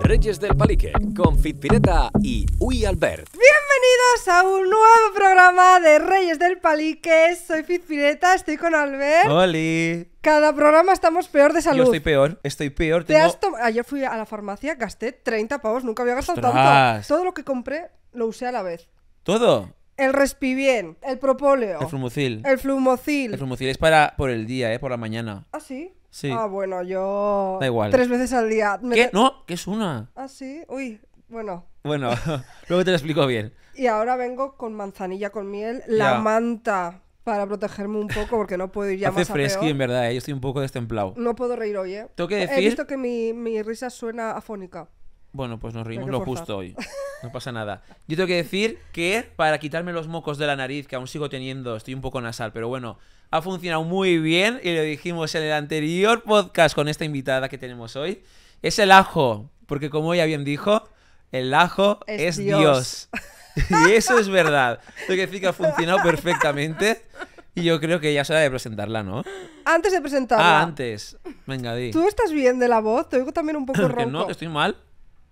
Reyes del Palique, con Fitpireta y Uy Albert. Bienvenidos a un nuevo programa de Reyes del Palique. Soy Fitpireta, estoy con Albert. ¡Holi! Cada programa estamos peor de salud. Yo estoy peor, estoy peor. ¿Te Ayer fui a la farmacia, gasté 30 pavos, nunca había gastado tanto. Todo lo que compré lo usé a la vez. ¿Todo? El respivien, el propóleo. El flumocil. El flumocil. El flumocil es para por el día, eh, por la mañana. ¿Ah, sí? Ah, bueno, yo. igual. Tres veces al día. ¿Qué? No, que es una. Ah, sí. Uy, bueno. Bueno, luego te lo explico bien. Y ahora vengo con manzanilla con miel, la manta para protegerme un poco porque no puedo ir ya más a fresqui, en verdad, ¿eh? yo estoy un poco destemplado. No puedo reír hoy, ¿eh? ¿Tengo que decir? He visto que mi, mi risa suena afónica. Bueno, pues nos reímos lo justo hoy. No pasa nada. Yo tengo que decir que para quitarme los mocos de la nariz, que aún sigo teniendo, estoy un poco nasal, pero bueno, ha funcionado muy bien y lo dijimos en el anterior podcast con esta invitada que tenemos hoy. Es el ajo, porque como ella bien dijo, el ajo es, Dios. y eso es verdad. Lo que decir que ha funcionado perfectamente. Y yo creo que ya es hora de presentarla, ¿no? Antes de presentarla. Ah, antes. Venga, di. ¿Tú estás bien de la voz? Te oigo también un poco ronco. no, estoy mal.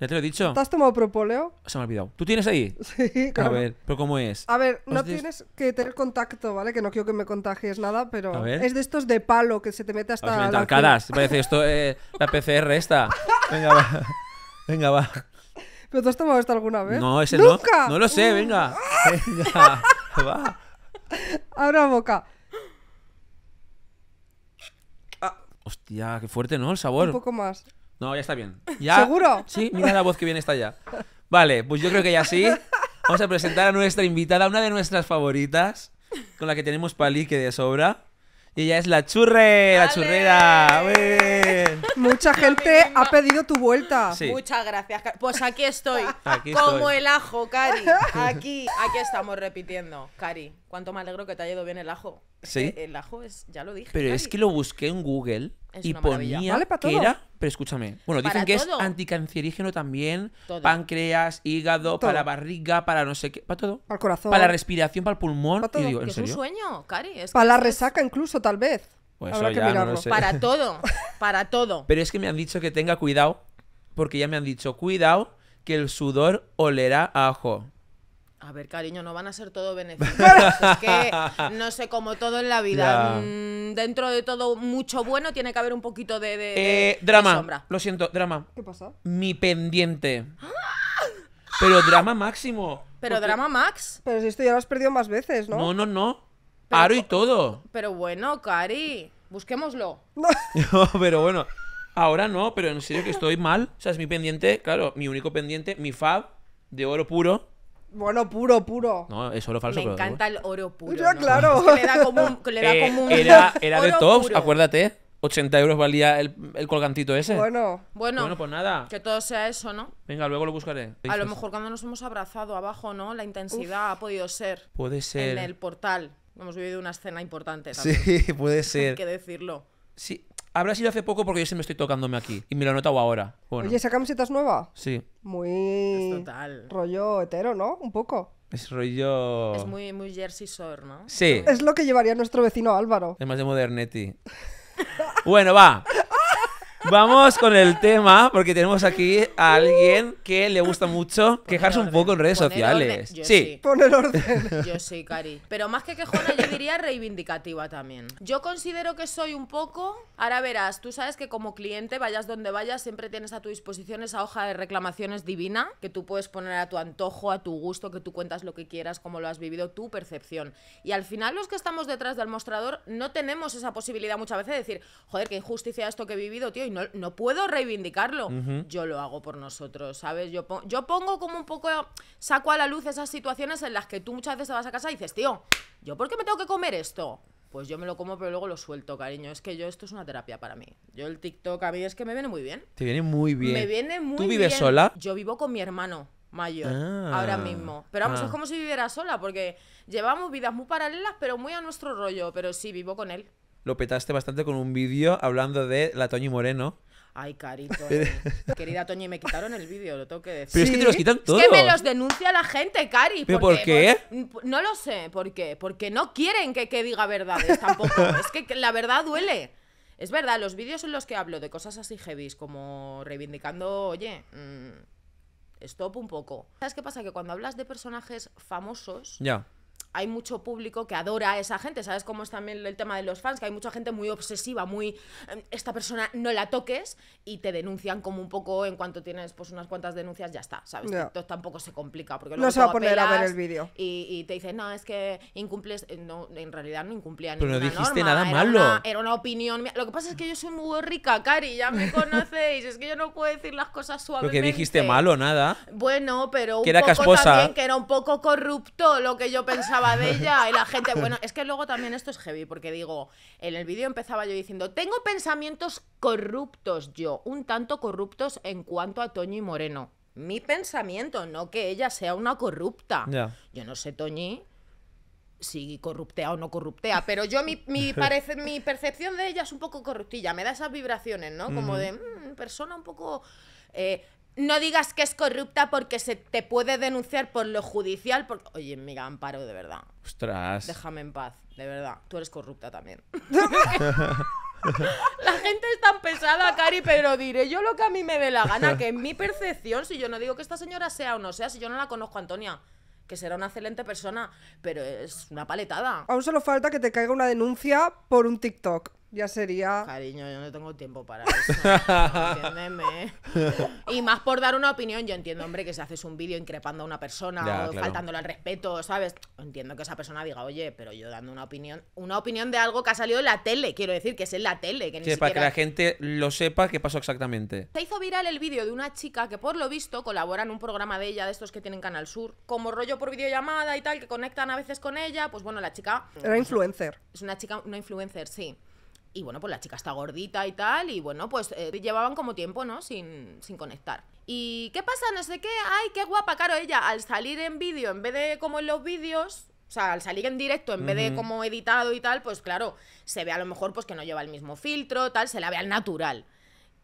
¿Ya te lo he dicho? ¿Te has tomado propóleo? Se me ha olvidado. ¿Tú tienes ahí? Sí, A ver, ¿pero cómo es? A ver, no tienes que tener contacto, ¿vale? Que no quiero que me contagies nada, pero a ver. es de estos de palo que se te mete hasta. Vamos, la Parece esto, eh, la PCR esta. Venga, va. Venga, va. ¿Pero tú has tomado esto alguna vez? No, ese ¿Nunca? no. No lo sé, uh. venga. Venga, va. Abra boca. Ah. Hostia, qué fuerte, ¿no? El sabor. Un poco más. No, ya está bien. ¿Ya? ¿Seguro? Sí, mira la voz que viene está ya. Vale, pues yo creo que ya sí. Vamos a presentar a nuestra invitada, una de nuestras favoritas, con la que tenemos palique de sobra. Y ella es la churre, la churrera. ¡Bien! Mucha gente ha pedido tu vuelta. Muchas gracias. Pues aquí estoy. Aquí Como el ajo, Cari. Aquí, aquí estamos repitiendo, Cari cuánto me alegro que te haya ido bien el ajo. Sí. El, ajo es, ya lo dije. Pero es que lo busqué en Google y ponía que era. Pero escúchame. Bueno, dicen que es anticancerígeno también. Páncreas, hígado, para barriga, para no sé qué. Para todo. Para el corazón. Para la respiración, para el pulmón. Para es un sueño, Cari. para la resaca, incluso, tal vez. Pues Habrá que mirarlo. Para todo. Para todo. pero es que me han dicho que tenga cuidado. Porque ya me han dicho, cuidado, que el sudor olerá a ajo. A ver, cariño, no van a ser todo beneficios. es que, no sé, como todo en la vida, mm, dentro de todo mucho bueno tiene que haber un poquito de, Eh, drama. Lo siento, drama. ¿Qué pasó? Mi pendiente. Pero drama máximo. Pero drama max. Pero si esto ya lo has perdido más veces, ¿no? No, no, no. y todo. Pero bueno, Cari, busquémoslo. No, pero bueno. Ahora no, pero en serio que estoy mal. O sea, es mi pendiente, claro, mi único pendiente, mi fab de oro puro. Bueno, puro, puro. No, es oro falso. Me encanta el oro puro. Ya, claro. le da como eh, era, de tops, acuérdate. 80 euros valía el, colgantito ese. Bueno. bueno, bueno, pues nada. Que todo sea eso, ¿no? Venga, luego lo buscaré. A lo mejor cuando nos hemos abrazado abajo, ¿no? La intensidad ha podido ser. Puede ser. En el portal. Hemos vivido una escena importante. También. Sí, puede ser. Hay que decirlo. Sí, Habrá sido hace poco porque yo se me estoy tocándome aquí. Y me lo he notado ahora. Bueno, Oye, ¿esa camiseta es nueva? sí. Muy. total. Rollo hetero, ¿no? Un poco. Es rollo. Es muy, muy Jersey Shore, ¿no? Sí. Es lo que llevaría nuestro vecino Álvaro. Es más de Modernetti. bueno, va. Vamos con el tema, porque tenemos aquí a alguien que le gusta mucho quejarse un poco en redes sociales. Yo sí. Poner orden. Yo sí, Cari. Pero más que quejona, yo diría reivindicativa también. Yo considero que soy un poco. Ahora verás, tú sabes que como cliente, vayas donde vayas, siempre tienes a tu disposición esa hoja de reclamaciones divina que tú puedes poner a tu antojo, a tu gusto, que tú cuentas lo que quieras, cómo lo has vivido, tu percepción. Y al final, los que estamos detrás del mostrador no tenemos esa posibilidad muchas veces de decir, joder, qué injusticia esto que he vivido, tío no, puedo reivindicarlo. Yo lo hago por nosotros, ¿sabes? Yo, yo pongo como un poco, saco a la luz esas situaciones en las que tú muchas veces te vas a casa y dices, tío, ¿yo por qué me tengo que comer esto? Pues yo me lo como, pero luego lo suelto, cariño. Es que yo esto es una terapia para mí. Yo el TikTok a mí es que me viene muy bien. Te viene muy bien. Me viene muy bien. ¿Tú vives sola? Yo vivo con mi hermano mayor ah. ahora mismo. Pero vamos, ah. es como si viviera sola, porque llevamos vidas muy paralelas, pero muy a nuestro rollo. Pero sí, vivo con él lo petaste bastante con un vídeo hablando de la Toñi Moreno. Ay, carito. Pues, eh, querida Toñi, me quitaron el vídeo, lo tengo que decir. Pero es que te los quitan todos. Es que me los denuncia la gente, Cari. ¿Pero por qué? Pues, no lo sé, ¿por qué? Porque no quieren que, que diga verdades tampoco. es que, la verdad duele. Es verdad, los vídeos en los que hablo de cosas así heavy, como reivindicando, oye, mm, stop un poco. ¿Sabes qué pasa? Que cuando hablas de personajes famosos. Ya hay mucho público que adora a esa gente, ¿sabes cómo es también el tema de los fans? Que hay mucha gente muy obsesiva, muy em, esta persona no la toques y te denuncian como un poco en cuanto tienes pues unas cuantas denuncias ya está, ¿sabes? tampoco se complica porque no se va a poner a ver el vídeo y, te dicen, "No, es que incumples eh, no en realidad no incumplía Pero no dijiste nada malo. era una opinión. Lo que pasa es que yo soy muy rica, Cari, ya me conocéis, es que yo no puedo decir las cosas suavemente. que dijiste malo nada. Bueno, pero un que poco también que era un poco corrupto lo que yo pensaba de ella y la gente, bueno, es que luego también esto es heavy, porque digo, en el vídeo empezaba yo diciendo, tengo pensamientos corruptos yo, un tanto corruptos en cuanto a Toñi Moreno. Mi pensamiento, no que ella sea una corrupta. Yo no sé, Toñi, si corruptea o no corruptea, pero yo mi, parece, mi percepción de ella es un poco corruptilla, me da esas vibraciones, ¿no? Como de mm, persona un poco... Eh, no digas que es corrupta porque se te puede denunciar por lo judicial. Oye, mira, Amparo, de verdad. Ostras. Déjame en paz, de verdad. Tú eres corrupta también. La gente es tan pesada, Cari, pero diré yo lo que a mí me dé la gana, que en mi percepción, si yo no digo que esta señora sea o no sea, si yo no la conozco, Antonia, que será una excelente persona, pero es una paletada. Aún solo falta que te caiga una denuncia por un TikTok ya sería. Cariño, yo no tengo tiempo para eso. entiéndeme. Y más por dar una opinión, yo entiendo, hombre, que si haces un vídeo increpando a una persona o faltándole al respeto, ¿sabes? Entiendo que esa persona diga, oye, pero yo dando una opinión, una opinión de algo que ha salido en la tele, quiero decir, que es en la tele. Que para que la gente lo sepa qué pasó exactamente. Se hizo viral el vídeo de una chica que, por lo visto, colabora en un programa de ella, de estos que tienen Canal Sur, como rollo por videollamada y tal, que conectan a veces con ella. Pues bueno, la chica. Era influencer. Es una chica, una influencer, sí. Y bueno, pues la chica está gordita y tal, y bueno, pues eh, llevaban como tiempo, ¿no? Sin, sin conectar. ¿Y qué pasa? No sé qué, ay, qué guapa, caro ella al salir en vídeo, en vez de como en los vídeos, o sea, al salir en directo, en vez de como editado y tal, pues claro, se ve a lo mejor pues que no lleva el mismo filtro, tal, se la ve al natural.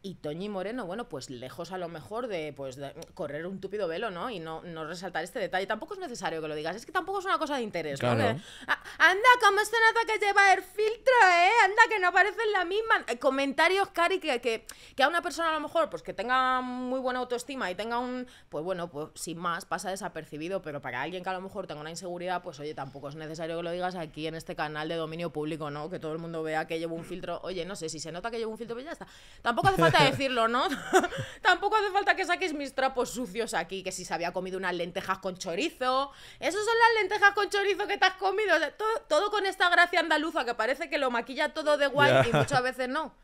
Y Toñi Moreno, bueno, pues lejos a lo mejor de, pues, correr un túpido velo, ¿no? Y no, no resaltar este detalle. Tampoco es necesario que lo digas, es que tampoco es una cosa de interés, ¿no? anda, cómo se nota que lleva el filtro, ¿eh? Anda, que no parecen la misma. Eh, comentarios, Cari, que, que, que, a una persona a lo mejor, pues que tenga muy buena autoestima y tenga un, pues bueno, pues sin más, pasa desapercibido, pero para alguien que a lo mejor tenga una inseguridad, pues oye, tampoco es necesario que lo digas aquí en este canal de dominio público, ¿no? Que todo el mundo vea que llevo un filtro. Oye, no sé, si se nota que llevo un filtro, pues ya está. Tampoco hace falta decirlo, ¿no? Tampoco hace falta que saques mis trapos sucios aquí, que si se había comido unas lentejas con chorizo. Esas son las lentejas con chorizo que te has comido. todo, con esta gracia andaluza que parece que lo maquilla todo de guay y muchas veces no.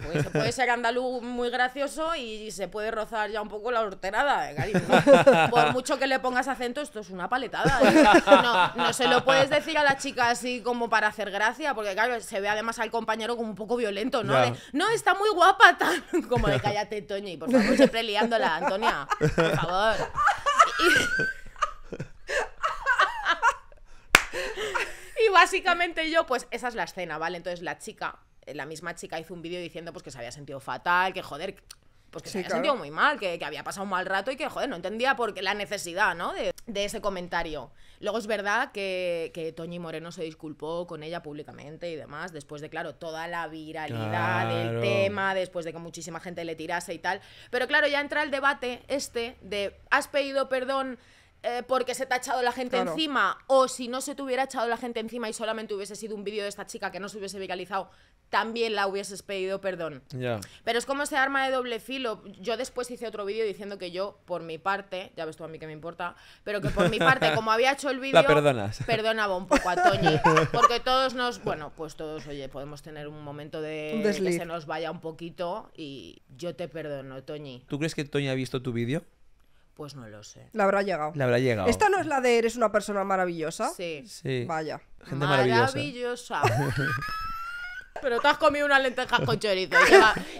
Pues puede ser andaluz muy gracioso y se puede rozar ya un poco la horterada, ¿eh, Por mucho que le pongas acento, esto es una paletada. ¿eh? No, se lo puedes decir a la chica así como para hacer gracia, porque claro, se ve además al compañero como un poco violento, ¿no? no, está muy guapa, Como de cállate, Toño, y por favor, siempre liándola, Antonia. Por favor. y básicamente yo, pues esa es la escena, ¿vale? Entonces la chica la misma chica hizo un vídeo diciendo pues que se había sentido fatal, que joder, pues que se había sentido muy mal, que, había pasado un mal rato y que, joder, no entendía por qué la necesidad, ¿no? De, ese comentario. Luego es verdad que, que, Toñi Moreno se disculpó con ella públicamente y demás, después de, claro, toda la viralidad del tema, después de que muchísima gente le tirase y tal. Pero claro, ya entra el debate este de, ¿has pedido perdón? Eh, porque se te ha echado la gente encima, o si no se te hubiera echado la gente encima y solamente hubiese sido un vídeo de esta chica que no se hubiese viralizado, también la hubieses pedido perdón. Pero es como ese arma de doble filo. Yo después hice otro vídeo diciendo que yo, por mi parte, ya ves tú a mí que me importa, pero que por mi parte, como había hecho el vídeo, perdonaba un poco a Toñi. Porque todos nos, bueno, pues todos, oye, podemos tener un momento de, de que se nos vaya un poquito y yo te perdono, Toñi. ¿Tú crees que Toñi ha visto tu vídeo? Pues no lo sé. La habrá llegado. La habrá llegado. Esta no es la de eres una persona maravillosa. Sí. sí. Vaya. Gente Maravillosa. Pero te has comido unas lentejas con chorizo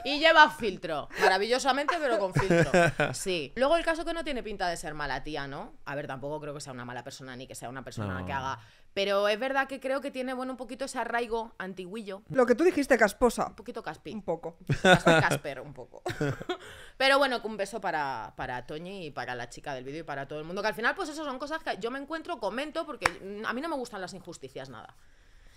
y lleva filtro. Maravillosamente, pero con filtro. Sí. Luego el caso que no tiene pinta de ser mala tía, ¿no? A ver, tampoco creo que sea una mala persona ni que sea una persona que haga. Pero es verdad que creo que tiene, bueno, un poquito ese arraigo antiguillo. Lo que tú dijiste, casposa. Un poquito caspi. Un poco. un poco. pero bueno, un beso para, para Toñi y para la chica del vídeo y para todo el mundo. Que al final, pues eso son cosas que yo me encuentro, comento, porque a mí no me gustan las injusticias nada.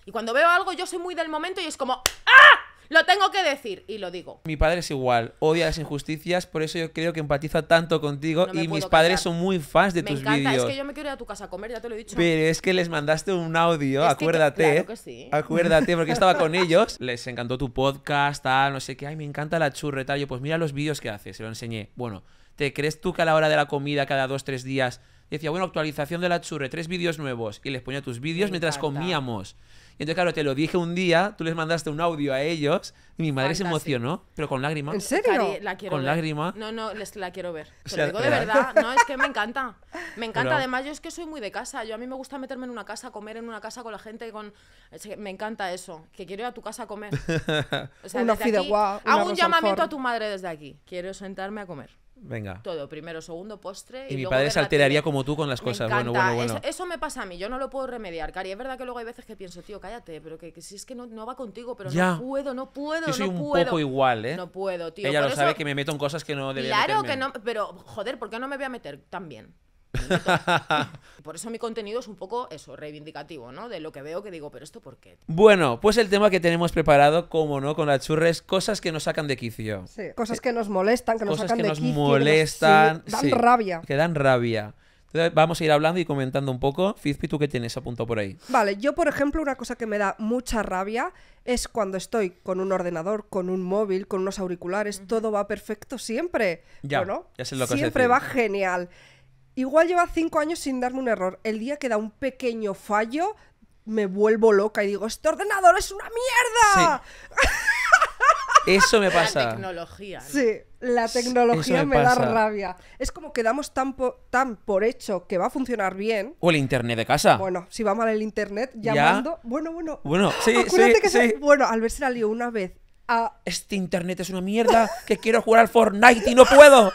Y cuando veo algo, yo soy muy del momento y es como ¡Ah! Lo tengo que decir y lo digo. Mi padre es igual, odia las injusticias, por eso yo creo que empatiza tanto contigo y mis padres son muy fans de tus vídeos. Me encanta, es que yo me quiero ir a tu casa a comer, ya te lo he dicho. Pero es que les mandaste un audio, acuérdate. Acuérdate, porque estaba con ellos. Les encantó tu podcast, tal, no sé qué. Ay, me encanta la churre, tal. Yo, pues mira los vídeos que haces, se lo enseñé. Bueno, ¿te crees tú que a la hora de la comida, cada dos, tres días, decía, bueno, actualización de la churre, tres vídeos nuevos? Y les ponía tus vídeos mientras comíamos. Entonces, claro, te lo dije un día, tú les mandaste un audio a ellos y mi madre se emocionó, pero con lágrimas. ¿En serio? la quiero con lágrimas. No, no, les, la quiero ver. Te lo digo de verdad. No, es que me encanta. Me encanta. Además, yo es que soy muy de casa. Yo a mí me gusta meterme en una casa, comer en una casa con la gente. con Me encanta eso. Que quiero ir a tu casa a comer. O sea, una aquí, Hago un llamamiento a tu madre desde aquí. Quiero sentarme a comer. Venga. Todo, primero, segundo, postre. Y, mi padre se alteraría como tú con las cosas. Bueno, bueno, bueno. Eso, me pasa a mí, yo no lo puedo remediar, Cari. Es verdad que luego hay veces que pienso, tío, cállate, pero que, si es que no, va contigo, pero ya. no puedo, no puedo. Yo soy no un puedo. poco igual, ¿eh? No puedo, tío. Ella lo sabe que me meto en cosas que no debería Claro que no, pero joder, ¿por qué no me voy a meter también? por eso mi contenido es un poco eso, reivindicativo, ¿no? De lo que veo que digo, pero esto por qué. Bueno, pues el tema que tenemos preparado, como no, con la churra es cosas que nos sacan de quicio. Sí, cosas que nos molestan, que nos sacan que de nos molestan, que dan rabia. Que dan rabia. Entonces vamos a ir hablando y comentando un poco. Fizpi, ¿tú qué tienes apuntado por ahí? Vale, yo por ejemplo una cosa que me da mucha rabia es cuando estoy con un ordenador, con un móvil, con unos auriculares, todo va perfecto siempre. Ya, bueno, siempre va genial. Igual lleva cinco años sin darme un error. El día que da un pequeño fallo, me vuelvo loca y digo, este ordenador es una mierda. Eso me pasa. La tecnología. Sí, la tecnología me, da rabia. Es como que damos tan, por hecho que va a funcionar bien. O el internet de casa. Bueno, si va mal el internet, llamando. Bueno, bueno. Bueno, sí, sí, Bueno, al verse la lío una vez. A... Este internet es una mierda que quiero jugar al Fortnite y no puedo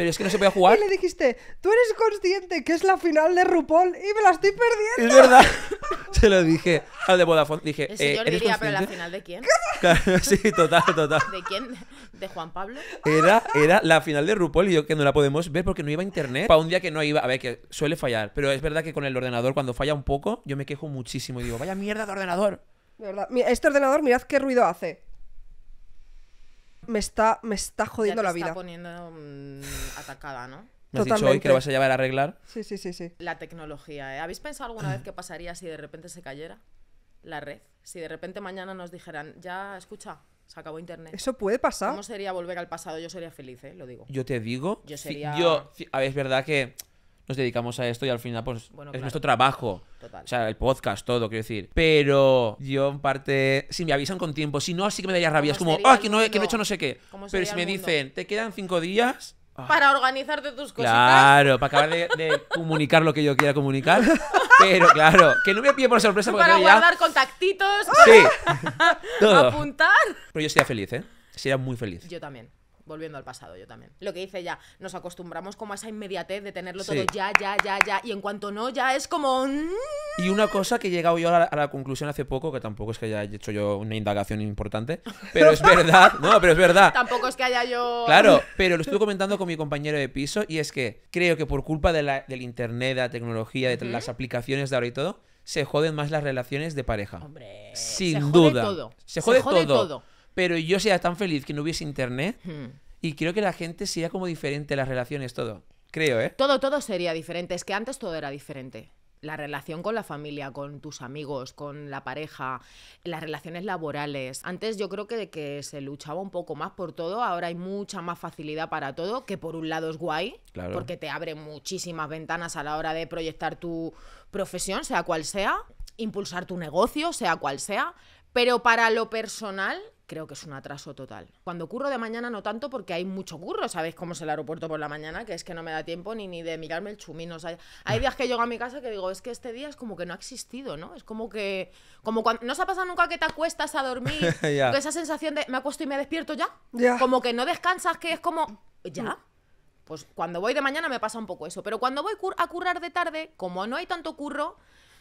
pero es que no se podía jugar. Y le dijiste, tú eres consciente que es la final de RuPaul y me la estoy perdiendo. Es verdad. se lo dije al de Vodafone. Dije, eh, yo eh, diría, pero la final de quién? sí, total, total. ¿De quién? ¿De Juan Pablo? Era, era la final de RuPaul y yo que no la podemos ver porque no iba a internet. Para un día que no iba, a ver, que suele fallar, pero es verdad que con el ordenador cuando falla un poco, yo me quejo muchísimo y digo, vaya mierda de ordenador. De verdad. Este ordenador, mirad qué ruido hace me está, me está jodiendo la vida. Está poniendo mm, atacada, ¿no? Me has dicho hoy que lo vas a llevar a arreglar. Sí, sí, sí, sí. La tecnología, ¿eh? ¿Habéis pensado alguna vez qué pasaría si de repente se cayera la red? Si de repente mañana nos dijeran, ya, escucha, se acabó internet. Eso puede pasar. ¿Cómo sería volver al pasado? Yo sería feliz, ¿eh? Lo digo. Yo te digo. Yo sería. Yo, a es verdad que nos dedicamos a esto y al final, pues, es nuestro trabajo. O sea, el podcast, todo, quiero decir. Pero yo, en parte, si me avisan con tiempo, si no, así que me daría rabia. Es como, ah, que no, he, que hecho no sé qué. Pero si me dicen, te quedan cinco días. Ah. Para organizarte tus cosas. Claro, para acabar de, comunicar lo que yo quiera comunicar. Pero claro, que no me pille por sorpresa. para guardar contactitos. Sí. Apuntar. Pero yo sería feliz, ¿eh? Sería muy feliz. Yo también volviendo al pasado yo también. Lo que dice ya, nos acostumbramos como a esa inmediatez de tenerlo todo ya, ya, ya, ya, y en cuanto no, ya es como... Y una mm". cosa que he llegado yo a la, conclusión hace poco, que tampoco es que haya hecho yo una indagación importante, pero es verdad, no, pero es verdad. Tampoco es que haya yo... Claro, pero lo estuve comentando con mi compañero de piso y es que creo que por culpa del internet, de la tecnología, de las aplicaciones de ahora y todo, se joden más las relaciones de pareja. Hombre, sin se duda. Jode todo. Se jode, todo pero yo sería tan feliz que no hubiese internet. Hmm. Y creo que la gente sería como diferente, las relaciones, todo. Creo, ¿eh? Todo, todo sería diferente. Es que antes todo era diferente. La relación con la familia, con tus amigos, con la pareja, las relaciones laborales. Antes yo creo que, que se luchaba un poco más por todo, ahora hay mucha más facilidad para todo, que por un lado es guay, claro. porque te abre muchísimas ventanas a la hora de proyectar tu profesión, sea cual sea, impulsar tu negocio, sea cual sea, pero para lo personal creo que es un atraso total. Cuando curro de mañana no tanto porque hay mucho curro, ¿sabéis cómo es el aeropuerto por la mañana? Que es que no me da tiempo ni, ni de mirarme el chumín, O sea, hay mm. días que llego a mi casa que digo, es que este día es como que no ha existido, ¿no? Es como que... Como ¿No se ha pasado nunca que te acuestas a dormir? Esa sensación de me acuesto y me despierto ya. Como que no descansas, que es como... ¿Ya? Mm. Pues cuando voy de mañana me pasa un poco eso. Pero cuando voy a currar de tarde, como no hay tanto curro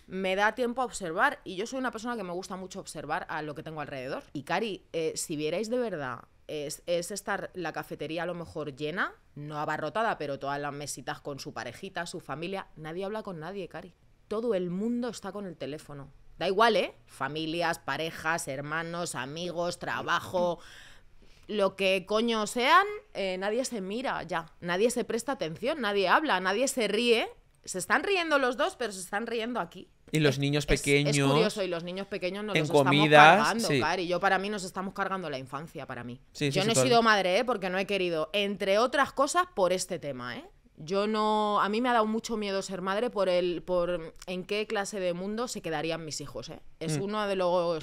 me da tiempo a observar y yo soy una persona que me gusta mucho observar a lo que tengo alrededor. Y Cari, eh, si vierais de verdad es, estar la cafetería a lo mejor llena, no abarrotada, pero todas las mesitas con su parejita, su familia. Nadie habla con nadie, Cari. Todo el mundo está con el teléfono. Da igual, ¿eh? Familias, parejas, hermanos, amigos, trabajo. Lo que coño sean, eh, nadie se mira ya, nadie se presta atención, nadie habla, nadie se ríe. Se están riendo los dos, pero se están riendo aquí. Y los niños pequeños. Es, curioso, y los niños pequeños nos los estamos cargando, Yo para mí nos estamos cargando la infancia, para mí. yo no he sido madre, ¿eh? porque no he querido, entre otras cosas, por este tema, ¿eh? Yo no. A mí me ha dado mucho miedo ser madre por el. por en qué clase de mundo se quedarían mis hijos, ¿eh? Es mm. uno de los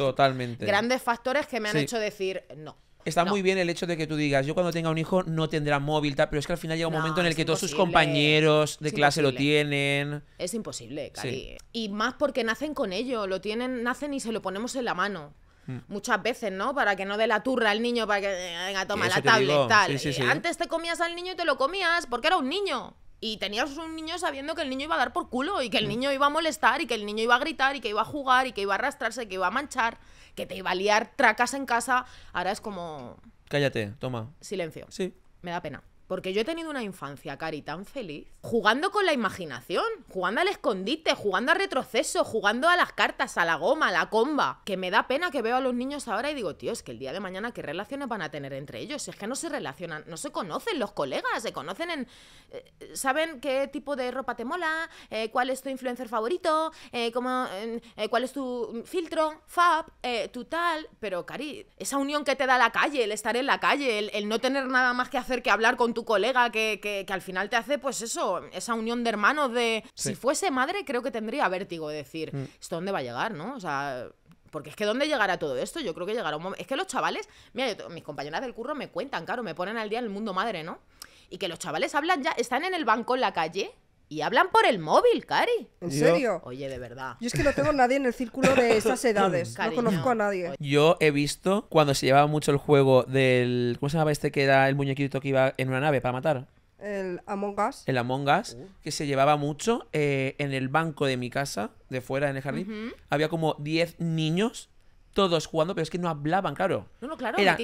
grandes factores que me han hecho decir no. Está muy bien el hecho de que tú digas, yo cuando tenga un hijo no tendrá móvil, tal, pero es que al final llega un momento en el que todos sus compañeros de clase lo tienen. Es imposible, Cari. Y más porque nacen con ello, lo tienen, nacen y se lo ponemos en la mano. Mm. Muchas veces, ¿no? Para que no dé la turra al niño, para que venga, toma la tablet, tal. Antes te comías al niño y te lo comías porque era un niño y tenías un niño sabiendo que el niño iba a dar por culo y que el mm. niño iba a molestar y que el niño iba a gritar y que iba a jugar y que iba a arrastrarse, que iba a manchar, que te iba a liar tracas en casa. Ahora es como... Cállate, toma. Silencio. Sí. Me da pena. Porque yo he tenido una infancia, Cari, tan feliz. Jugando con la imaginación, jugando al escondite, jugando al retroceso, jugando a las cartas, a la goma, a la comba. Que me da pena que veo a los niños ahora y digo, tío, es que el día de mañana, ¿qué relaciones van a tener entre ellos? es que no se relacionan, no se conocen los colegas, se conocen en. Eh, ¿Saben qué tipo de ropa te mola? Eh, ¿Cuál es tu influencer favorito? Eh, ¿Cuál es tu mm, filtro? Fab, tu tal. Pero, Cari, esa unión que te da la calle, el estar en la calle, el, el no tener nada más que hacer que hablar con tu colega que, al final te hace, pues eso, esa unión de hermanos de... Si fuese madre, creo que tendría vértigo de decir, mm. ¿esto dónde va a llegar, no? O sea... Porque es que ¿dónde llegará todo esto? Yo creo que llegará un momento... Es que los chavales... Mira, mis compañeras del curro me cuentan, claro, me ponen al día en el mundo madre, ¿no? Y que los chavales hablan ya... Están en el banco en la calle y hablan por el móvil, Cari. ¿En serio? Oye, de verdad. Yo es que no tengo nadie en el círculo de esas edades. No conozco a nadie. Yo he visto cuando se llevaba mucho el juego del. ¿Cómo se llamaba este que era el muñequito que iba en una nave para matar? El Among Us. El Among Us, uh. que se llevaba mucho eh, en el banco de mi casa, de fuera, en el jardín. Había como 10 niños, todos jugando, pero es que no hablaban, claro. No, no, claro, Eran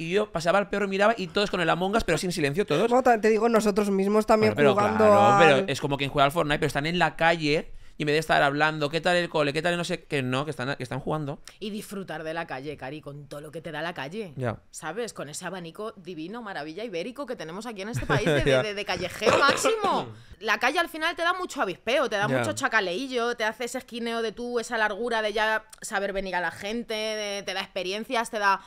y yo pasaba al perro y miraba y todos con el Among Us, pero sin silencio todos. te digo, nosotros mismos también pero jugando pero es como quien juega al Fortnite, pero están en la calle y me de estar hablando, ¿qué tal el cole? ¿Qué tal el no sé qué? No, que están, que están jugando. Y disfrutar de la calle, Cari, con todo lo que te da la calle. Ya. ¿Sabes? Con ese abanico divino, maravilla ibérico que tenemos aquí en este país de, de, callejero máximo. La calle al final te da mucho avispeo, te da mucho chacaleillo, te hace ese esquineo de tú, esa largura de ya saber venir a la gente, te da experiencias, te da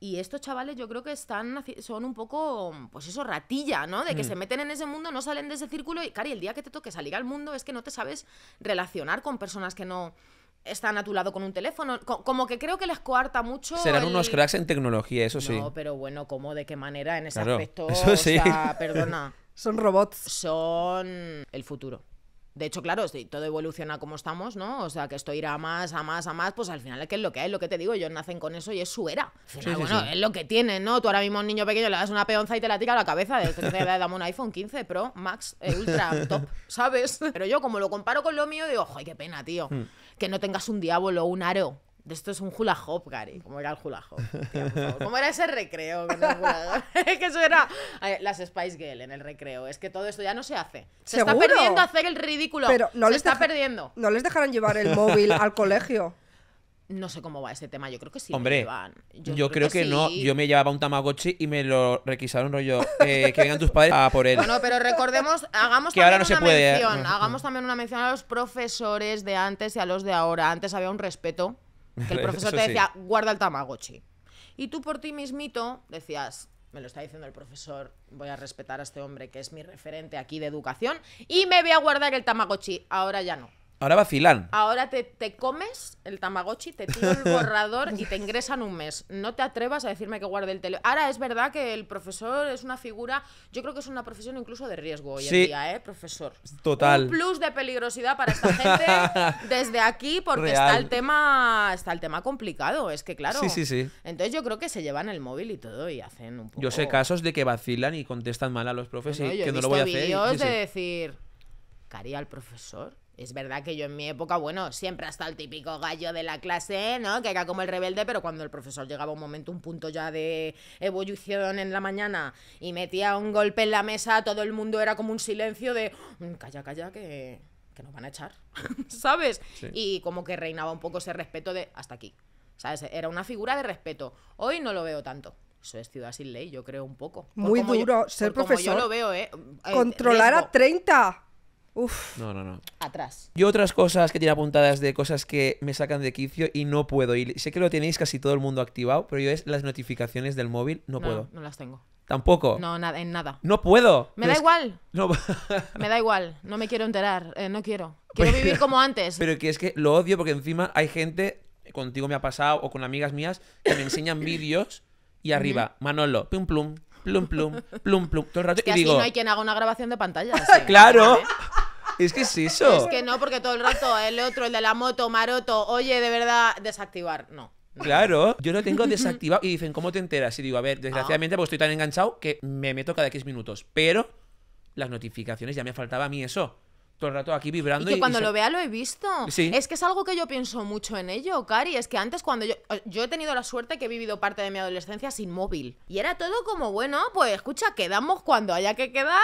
y estos chavales yo creo que están son un poco, pues eso, ratilla, ¿no? De que mm. se meten en ese mundo, no salen de ese círculo y, cari el día que te toque salir al mundo es que no te sabes relacionar con personas que no están a tu lado con un teléfono. Como que creo que les coarta mucho. Serán unos cracks en tecnología, eso sí. No, pero bueno, ¿cómo? ¿De qué manera? En ese aspecto. O perdona. Son robots. Son el futuro. De hecho, claro, si todo evoluciona como estamos, ¿no? O sea, que esto irá más, a más, a más, pues al final es que es lo que es, lo que te digo, ellos nacen con eso y es su era. bueno, es lo que tienen, ¿no? Tú ahora mismo un niño pequeño le das una peonza y te la tira a la cabeza, de te dame un iPhone 15 Pro Max eh, Ultra Top, ¿sabes? Pero yo como lo comparo con lo mío, digo, ¡Ay, qué pena, tío, hmm. que no tengas un diablo, o un aro, esto es un hula hop, Gary. ¿Cómo era el hula hop? ¿Cómo era ese recreo? que eso era las Spice Girl en el recreo. Es que todo esto ya no se hace. Se está perdiendo hacer el ridículo. no se está perdiendo. No les dejarán llevar el móvil al colegio. No sé cómo va ese tema, yo creo que sí. Hombre, yo, creo, que, no. Yo me llevaba un Tamagotchi y me lo requisaron rollo. Eh, que vengan tus padres a por él. Bueno, pero recordemos, hagamos ¿eh? Hagamos también una mención a los profesores de antes y a los de ahora. Antes había un respeto que el profesor te decía, guarda el Tamagotchi. Y tú por ti mismito decías, me lo está diciendo el profesor, voy a respetar a este hombre que es mi referente aquí de educación y me voy a guardar el Tamagotchi. Ahora ya no. Ahora vacilan. Ahora te, comes el Tamagotchi, te tiro el borrador y te ingresan un mes. No te atrevas a decirme que guarde el teléfono. Ahora es verdad que el profesor es una figura, yo creo que es una profesión incluso de riesgo hoy en día, ¿eh? Profesor. Total. Un plus de peligrosidad para esta gente desde aquí porque está el tema está el tema complicado, es que claro. Sí, sí, sí. Entonces yo creo que se llevan el móvil y todo y hacen un poco Yo sé casos de que vacilan y contestan mal a los profes y que no lo voy a hacer. Y, de decir, ¿caría al profesor? Es verdad que yo en mi época, bueno, siempre hasta el típico gallo de la clase, ¿no? Que era como el rebelde, pero cuando el profesor llegaba un momento, un punto ya de evolución en la mañana y metía un golpe en la mesa, todo el mundo era como un silencio de, mm, calla, calla, que, que nos van a echar, ¿sabes? Y como que reinaba un poco ese respeto de, hasta aquí, ¿sabes? Era una figura de respeto. Hoy no lo veo tanto eso es ciudad sin ley, yo creo un poco. Muy duro ser profesor. Como yo lo veo, ¿eh? ¿eh? Controlar a 30. Uf. No, no, no. Atrás. Yo otras cosas que tiene apuntadas de cosas que me sacan de quicio y no puedo. Y sé que lo tenéis casi todo el mundo activado, pero yo es las notificaciones del móvil, no, puedo. No las tengo. Tampoco. No, nada, en nada. No puedo. Me da igual. No. me da igual. No me quiero enterar. Eh, no quiero. Quiero vivir como antes. Pero que es que lo odio porque encima hay gente, contigo me ha pasado o con amigas mías, que me enseñan vídeos y arriba, Manolo, Plum, plum, plum plum, plum plum, todo el rato. que y así no hay quien haga una grabación de pantalla. claro. Es que es eso. Es que no, porque todo el rato el otro, el de la moto, maroto, oye, de verdad, desactivar. No. Claro, yo lo tengo desactivado y dicen, ¿cómo te enteras? Y digo, a ver, desgraciadamente Porque estoy tan enganchado que me meto cada X minutos, pero las notificaciones ya me faltaba a mí eso rato aquí vibrando. Y que cuando lo vea lo he visto. Es que es algo que yo pienso mucho en ello, Cari. Es que antes cuando yo... Eh, yo he tenido la suerte que he vivido parte de mi adolescencia sin móvil. Y era todo como, bueno, pues escucha, quedamos cuando haya que quedar,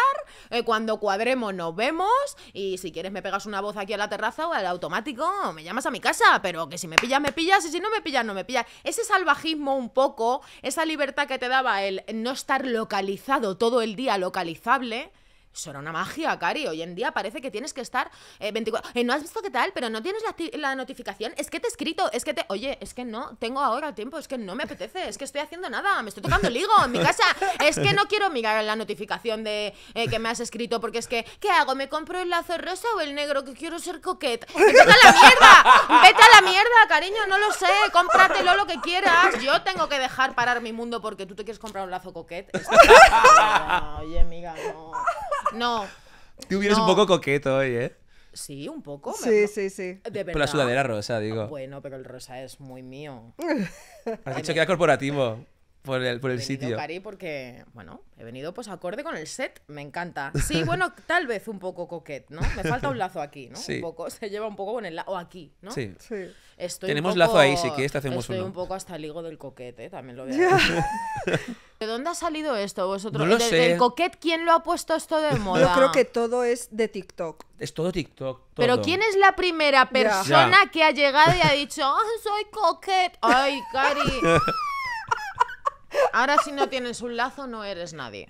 eh, cuando cuadremos nos vemos y si quieres me pegas una voz aquí a la terraza o al automático, me llamas a mi casa, pero que si me pillas, me pillas y si no me pillas, no me pillas. Ese salvajismo un poco, esa libertad que te daba el no estar localizado todo el día localizable, eso una magia, Cari. Hoy en día parece que tienes que estar 24. Eh, eh, no has visto qué tal, pero no tienes la, notificación. Es que te he escrito, es que te. Oye, es que no, tengo ahora tiempo, es que no me apetece, es que estoy haciendo nada, me estoy tocando el higo en mi casa. Es que no quiero mirar la notificación de eh, que me has escrito, porque es que, ¿qué hago? ¿Me compro el lazo rosa o el negro? Que quiero ser coqueta. ¡Vete a la mierda! ¡Vete a la mierda, cariño! No lo sé, cómpratelo lo que quieras. Yo tengo que dejar parar mi mundo porque tú te quieres comprar un lazo coquet. Oye, amiga, no. No. Tú vienes un poco coqueto hoy, ¿eh? Sí, un poco. Sí, sí, sí. De Por la sudadera rosa, digo. Ah, bueno, pero el rosa es muy mío. Has dicho que era corporativo por el, por el he sitio. Cari porque, bueno, he venido pues acorde con el set, me encanta. Sí, bueno, tal vez un poco coquet, ¿no? Me falta un lazo aquí, ¿no? Sí. Un poco, se lleva un poco con el lazo, o aquí, ¿no? Sí. sí. Tenemos lazo ahí, si quieres te hacemos estoy un poco hasta el higo del coquete ¿eh? También lo veo. ¿De dónde ha salido esto vosotros? No lo ¿De, sé. ¿Del coquet quién lo ha puesto esto de moda? Yo creo que todo es de TikTok. Es todo TikTok. Pero ¿quién es la primera persona que ha llegado y ha dicho, ah, soy coquet? ¡Ay, Cari! Ahora si no tienes un lazo no eres nadie.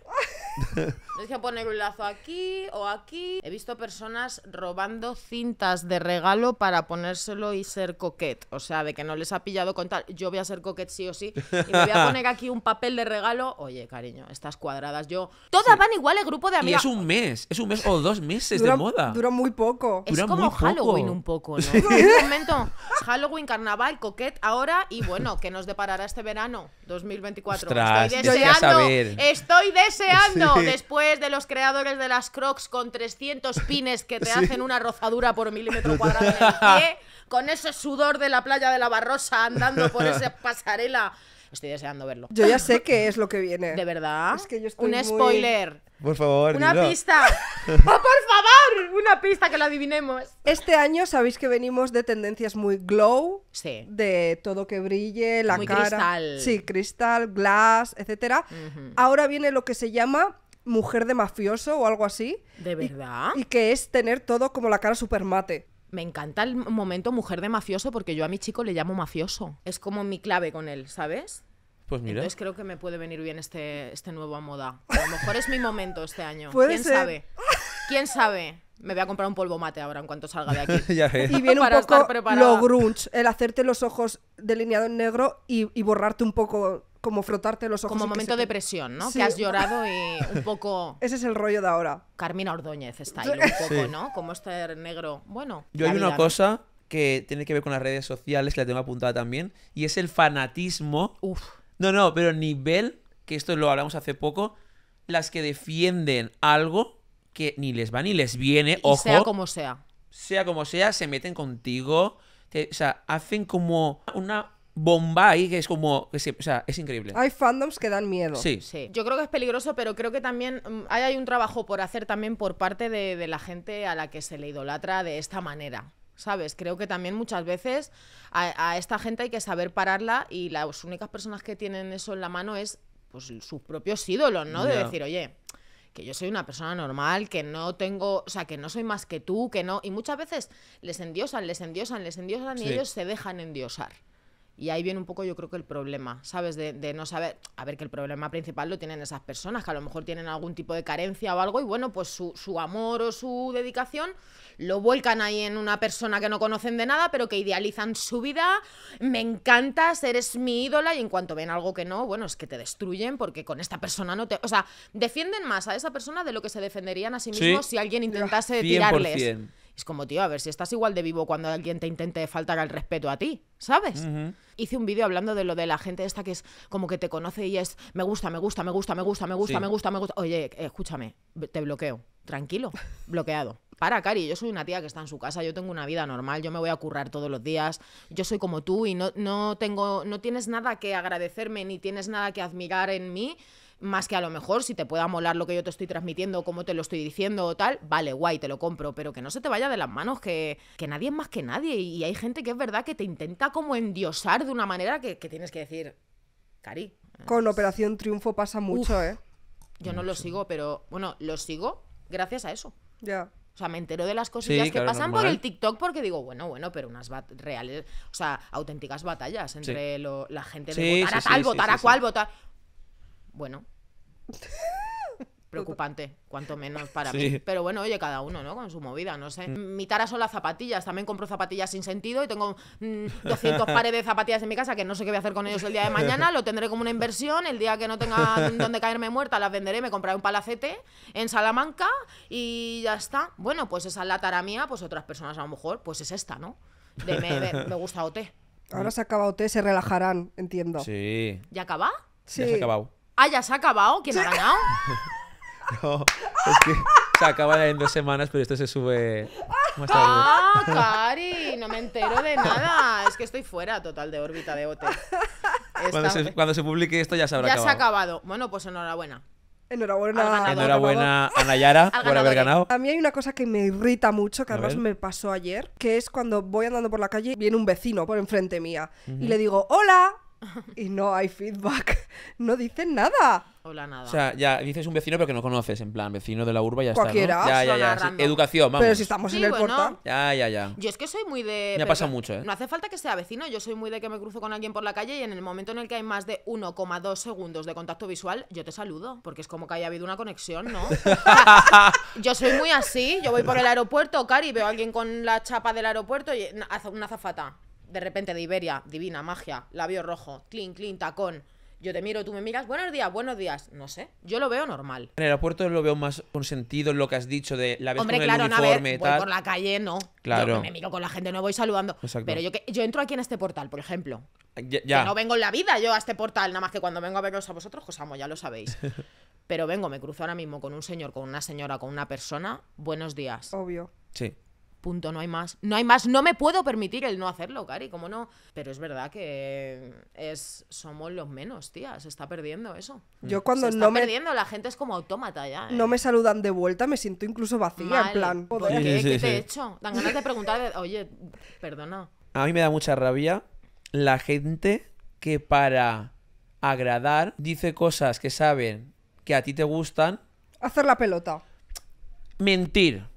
Tienes poner un lazo aquí o aquí. He visto personas robando cintas de regalo para ponérselo y ser coquet. O sea, de que no les ha pillado con tal. Yo voy a ser coquet sí o sí. Y me voy a poner aquí un papel de regalo. Oye, cariño, estas cuadradas yo. Todas van igual el grupo de amigos Y es un mes, es un mes o dos meses de moda. Dura muy poco. Es como Halloween un poco, ¿no? Este momento, Halloween, carnaval, coquet ahora y bueno, qué nos deparará este verano 2024. estoy deseando, estoy deseando después de los creadores de las Crocs con 300 pines que te hacen una rozadura por milímetro cuadrado en pie, con ese sudor de la playa de la Barrosa andando por esa pasarela. Estoy deseando verlo. Yo ya sé qué es lo que viene. De verdad. Un spoiler. Por favor. Una pista. ¡Oh, por favor! Una pista que la adivinemos. Este año sabéis que venimos de tendencias muy glow. Sí. De todo que brille, la muy cara. Cristal. Sí, cristal, glass, etc. Ahora viene lo que se llama mujer de mafioso o algo así. ¿De verdad? Y, que es tener todo como la cara super mate. Me encanta el momento mujer de mafioso porque yo a mi chico le llamo mafioso. Es como mi clave con él, ¿sabes? Pues mira. Entonces creo que me puede venir bien este, este nuevo a moda. A lo mejor es mi momento este año. ¿Quién sabe? ¿Quién sabe? Me voy a comprar un polvo mate ahora en cuanto salga de aquí. y viene un poco lo grunge, el hacerte los ojos delineado en negro y borrarte un poco como frotarte los ojos. Como momento de presión, ¿no? Que has llorado y un poco. Ese es el rollo de ahora. Carmina Ordóñez está ahí un poco, ¿no? Como este negro. Bueno. Yo hay una cosa que tiene que ver con las redes sociales, que la tengo apuntada también, y es el fanatismo. Uf. No, no, pero nivel, que esto lo hablamos hace poco, las que defienden algo que ni les va ni les viene, ojo. Sea como sea. Sea como sea, se meten contigo. o sea, hacen como una Bombay, que es como. Que o sea, es increíble. Hay fandoms que dan miedo. Sí. sí. Yo creo que es peligroso, pero creo que también mm, hay, un trabajo por hacer también por parte de, la gente a la que se le idolatra de esta manera. ¿sabes? Creo que también muchas veces a, esta gente hay que saber pararla y las únicas personas que tienen eso en la mano es pues sus propios ídolos, ¿no? De decir, oye, que yo soy una persona normal, que no tengo, o sea, que no soy más que tú, que no. Y muchas veces les endiosan, les endiosan, les endiosan y ellos se dejan endiosar. Y ahí viene un poco, yo creo que el problema, ¿sabes? De, no saber, a ver, que el problema principal lo tienen esas personas, que a lo mejor tienen algún tipo de carencia o algo, y bueno, pues su, amor o su dedicación lo vuelcan ahí en una persona que no conocen de nada, pero que idealizan su vida, me encanta eres mi ídola, y en cuanto ven algo que no, bueno, es que te destruyen porque con esta persona no te... O sea, defienden más a esa persona de lo que se defenderían a sí mismos si alguien intentase tirarles. Es como, tío, a ver si estás igual de vivo cuando alguien te intente faltar al respeto a ti, ¿sabes? Hice un vídeo hablando de lo de la gente esta que es como que te conoce y es, me gusta, me gusta, me gusta, me gusta, me gusta, me gusta, me gusta. Oye, eh, escúchame, te bloqueo. Tranquilo, bloqueado. Para, Cari, yo soy una tía que está en su casa, yo tengo una vida normal, yo me voy a currar todos los días, yo soy como tú y no, no tengo, no tienes nada que agradecerme ni tienes nada que admirar en mí más que a lo mejor si te pueda molar lo que yo te estoy transmitiendo, cómo te lo estoy diciendo o tal, vale, guay, te lo compro, pero que no se te vaya de las manos, que, nadie es más que nadie y hay gente que es verdad que te intenta como endiosar de una manera que, tienes que decir, cari. Eh, Con Operación Triunfo pasa mucho, ¿eh? Yo no lo sigo, pero bueno, lo sigo gracias a eso. Ya. O sea, me entero de las cosillas que pasan por el TikTok porque digo, bueno, bueno, pero unas reales, o sea, auténticas batallas entre la gente de sí, votar a tal, votar a cual, votar bueno. preocupante, cuanto menos para mí. Pero bueno, oye, cada uno, ¿no? Con su movida, no sé. Mm. Mi tara son las zapatillas. También compro zapatillas sin sentido y tengo 200 mm, pares de zapatillas en mi casa que no sé qué voy a hacer con ellos el día de mañana. Lo tendré como una inversión. El día que no tenga donde caerme muerta, las venderé, me compraré un palacete en Salamanca y ya está. Bueno, pues esa es la tara mía, pues otras personas a lo mejor, pues es esta, ¿no? me, me gusta OT. Ahora se acaba OT, se relajarán, entiendo. Sí. ¿Ya acaba? Sí. se ha acabado. Ah, ya se ha acabado. ¿Quién ha ganado? No, es que se acaba en dos semanas, pero esto se sube más Ah, Cari, no me entero de nada. Es que estoy fuera total de órbita de OT. Cuando se, publique esto ya se ya acabado. se ha acabado. Bueno, pues enhorabuena. Enhorabuena, Enhorabuena a Nayara por haber ganado. A mí hay una cosa que me irrita mucho, que además me pasó ayer, que es cuando voy andando por la calle viene un vecino por enfrente mía y le digo, hola, y no hay feedback. No dicen nada. nada. O sea, ya dices un vecino pero que no conoces, en plan, vecino de la urba ya está. Ya, educación, vamos. Pero si estamos en el Ya, ya, ya. Yo es que soy muy de. Me ha mucho, ¿eh? No hace falta que sea vecino. Yo soy muy de que me cruzo con alguien por la calle y en el momento en el que hay más de 1,2 segundos de contacto visual, yo te saludo. Porque es como que haya habido una conexión, ¿no? yo soy muy así. Yo voy por el aeropuerto, Cari, veo a alguien con la chapa del aeropuerto y una azafata de repente de Iberia, divina, magia, labio rojo, clean, clean, tacón. Yo te miro, tú me miras, buenos días, buenos días. No sé, yo lo veo normal. En el aeropuerto lo veo más con sentido, lo que has dicho de la vez Hombre, el uniforme, tal. Voy por la calle, no. Claro. Yo me miro con la gente, no voy saludando. Pero yo, yo entro aquí en este portal, por ejemplo. Que no vengo en la vida yo a este portal, nada más que cuando vengo a veros a vosotros, os ya lo sabéis. Pero vengo, me cruzo ahora mismo con un señor, con una señora, con una persona. Buenos días. Obvio. Sí. Punto, no hay más. No hay más. No me puedo permitir el no hacerlo, Cari, ¿cómo no? Pero es verdad que es somos los menos, tía. Se está perdiendo eso. Mm. Yo cuando se está perdiendo, la gente es como autómata ya. No ¿eh? me saludan de vuelta, me siento incluso vacía, en plan. ¿Qué, he hecho? Dan ganas de preguntar, oye, perdona. A mí me da mucha rabia la gente que para agradar dice cosas que saben que a ti te gustan. Hacer la pelota. Mentir.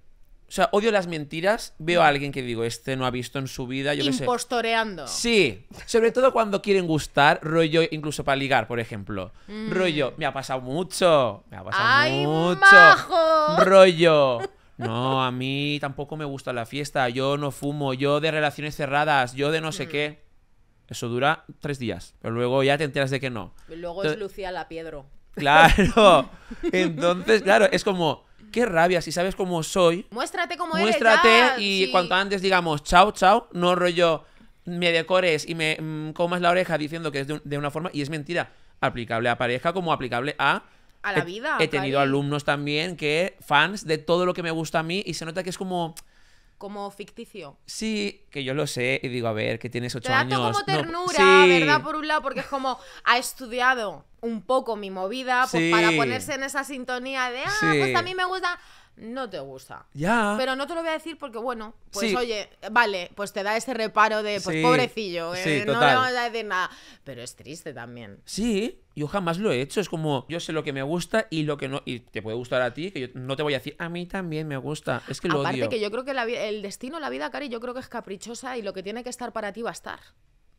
O sea, odio las mentiras. Veo a alguien que digo, este no ha visto en su vida, yo qué sé. Impostoreando. Sí, sobre todo cuando quieren gustar, rollo incluso para ligar, por ejemplo. Mm. Rollo, me ha pasado mucho, me ha pasado mucho. Rollo. No, a mí tampoco me gusta la fiesta, yo no fumo, yo de relaciones cerradas, yo de no sé mm. qué. Eso dura tres días, pero luego ya te enteras de que no. Luego es Lucía la Piedro. Claro. Entonces, claro, es como, qué rabia, si sabes cómo soy. Muéstrate cómo muéstrate eres. Muéstrate y cuanto antes digamos, chao, chao, no rollo, me decores y me mm, comas la oreja diciendo que es de, una forma, y es mentira, aplicable a pareja como aplicable a... A la vida. he tenido alumnos también que fans de todo lo que me gusta a mí y se nota que es como como ficticio. Sí, que yo lo sé y digo, a ver, que tienes ocho años. como ternura, ¿verdad? Por un lado, porque es como ha estudiado un poco mi movida pues, para ponerse en esa sintonía de, ah, pues a mí me gusta no te gusta. Ya. Pero no te lo voy a decir porque, bueno, pues oye, vale, pues te da ese reparo de, pues pobrecillo, eh, no le vamos a decir nada. Pero es triste también. Sí, yo jamás lo he hecho. Es como, yo sé lo que me gusta y lo que no. Y te puede gustar a ti, que yo no te voy a decir, a mí también me gusta. Es que lo Aparte que yo creo que la, el destino, la vida, Cari, yo creo que es caprichosa y lo que tiene que estar para ti va a estar.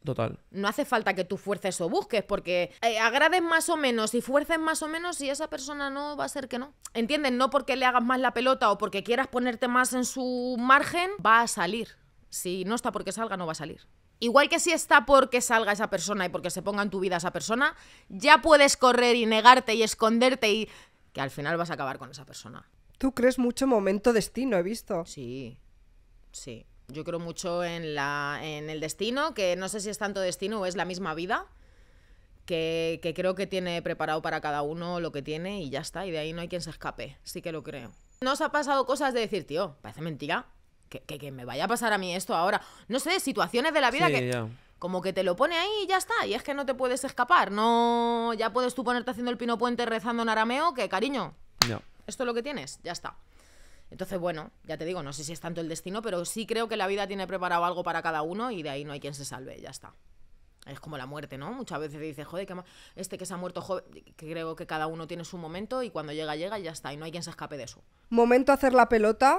Total. No hace falta que tú fuerces o busques, porque eh, agrades más o menos y fuerces más o menos y esa persona no va a ser que no. ¿Entiendes? No porque le hagas más la pelota o porque quieras ponerte más en su margen, va a salir. Si no está porque salga, no va a salir. Igual que si está porque salga esa persona y porque se ponga en tu vida esa persona, ya puedes correr y negarte y esconderte y que al final vas a acabar con esa persona. Tú crees mucho momento destino, he visto. Sí, sí. Yo creo mucho en, la, en el destino, que no sé si es tanto destino o es la misma vida, que, que creo que tiene preparado para cada uno lo que tiene y ya está, y de ahí no hay quien se escape, sí que lo creo. Nos ha pasado cosas de decir, tío, parece mentira, que, que, me vaya a pasar a mí esto ahora. No sé, situaciones de la vida que... como que te lo pone ahí y ya está, y es que no te puedes escapar, no ya puedes tú ponerte haciendo el pino puente rezando en arameo, que cariño, no. esto es lo que tienes, ya está. Entonces, bueno, ya te digo, no sé si es tanto el destino, pero sí creo que la vida tiene preparado algo para cada uno y de ahí no hay quien se salve, ya está. Es como la muerte, ¿no? Muchas veces dices, joder, este que se ha muerto joven, creo que cada uno tiene su momento y cuando llega, llega y ya está, y no hay quien se escape de eso. Momento hacer la pelota.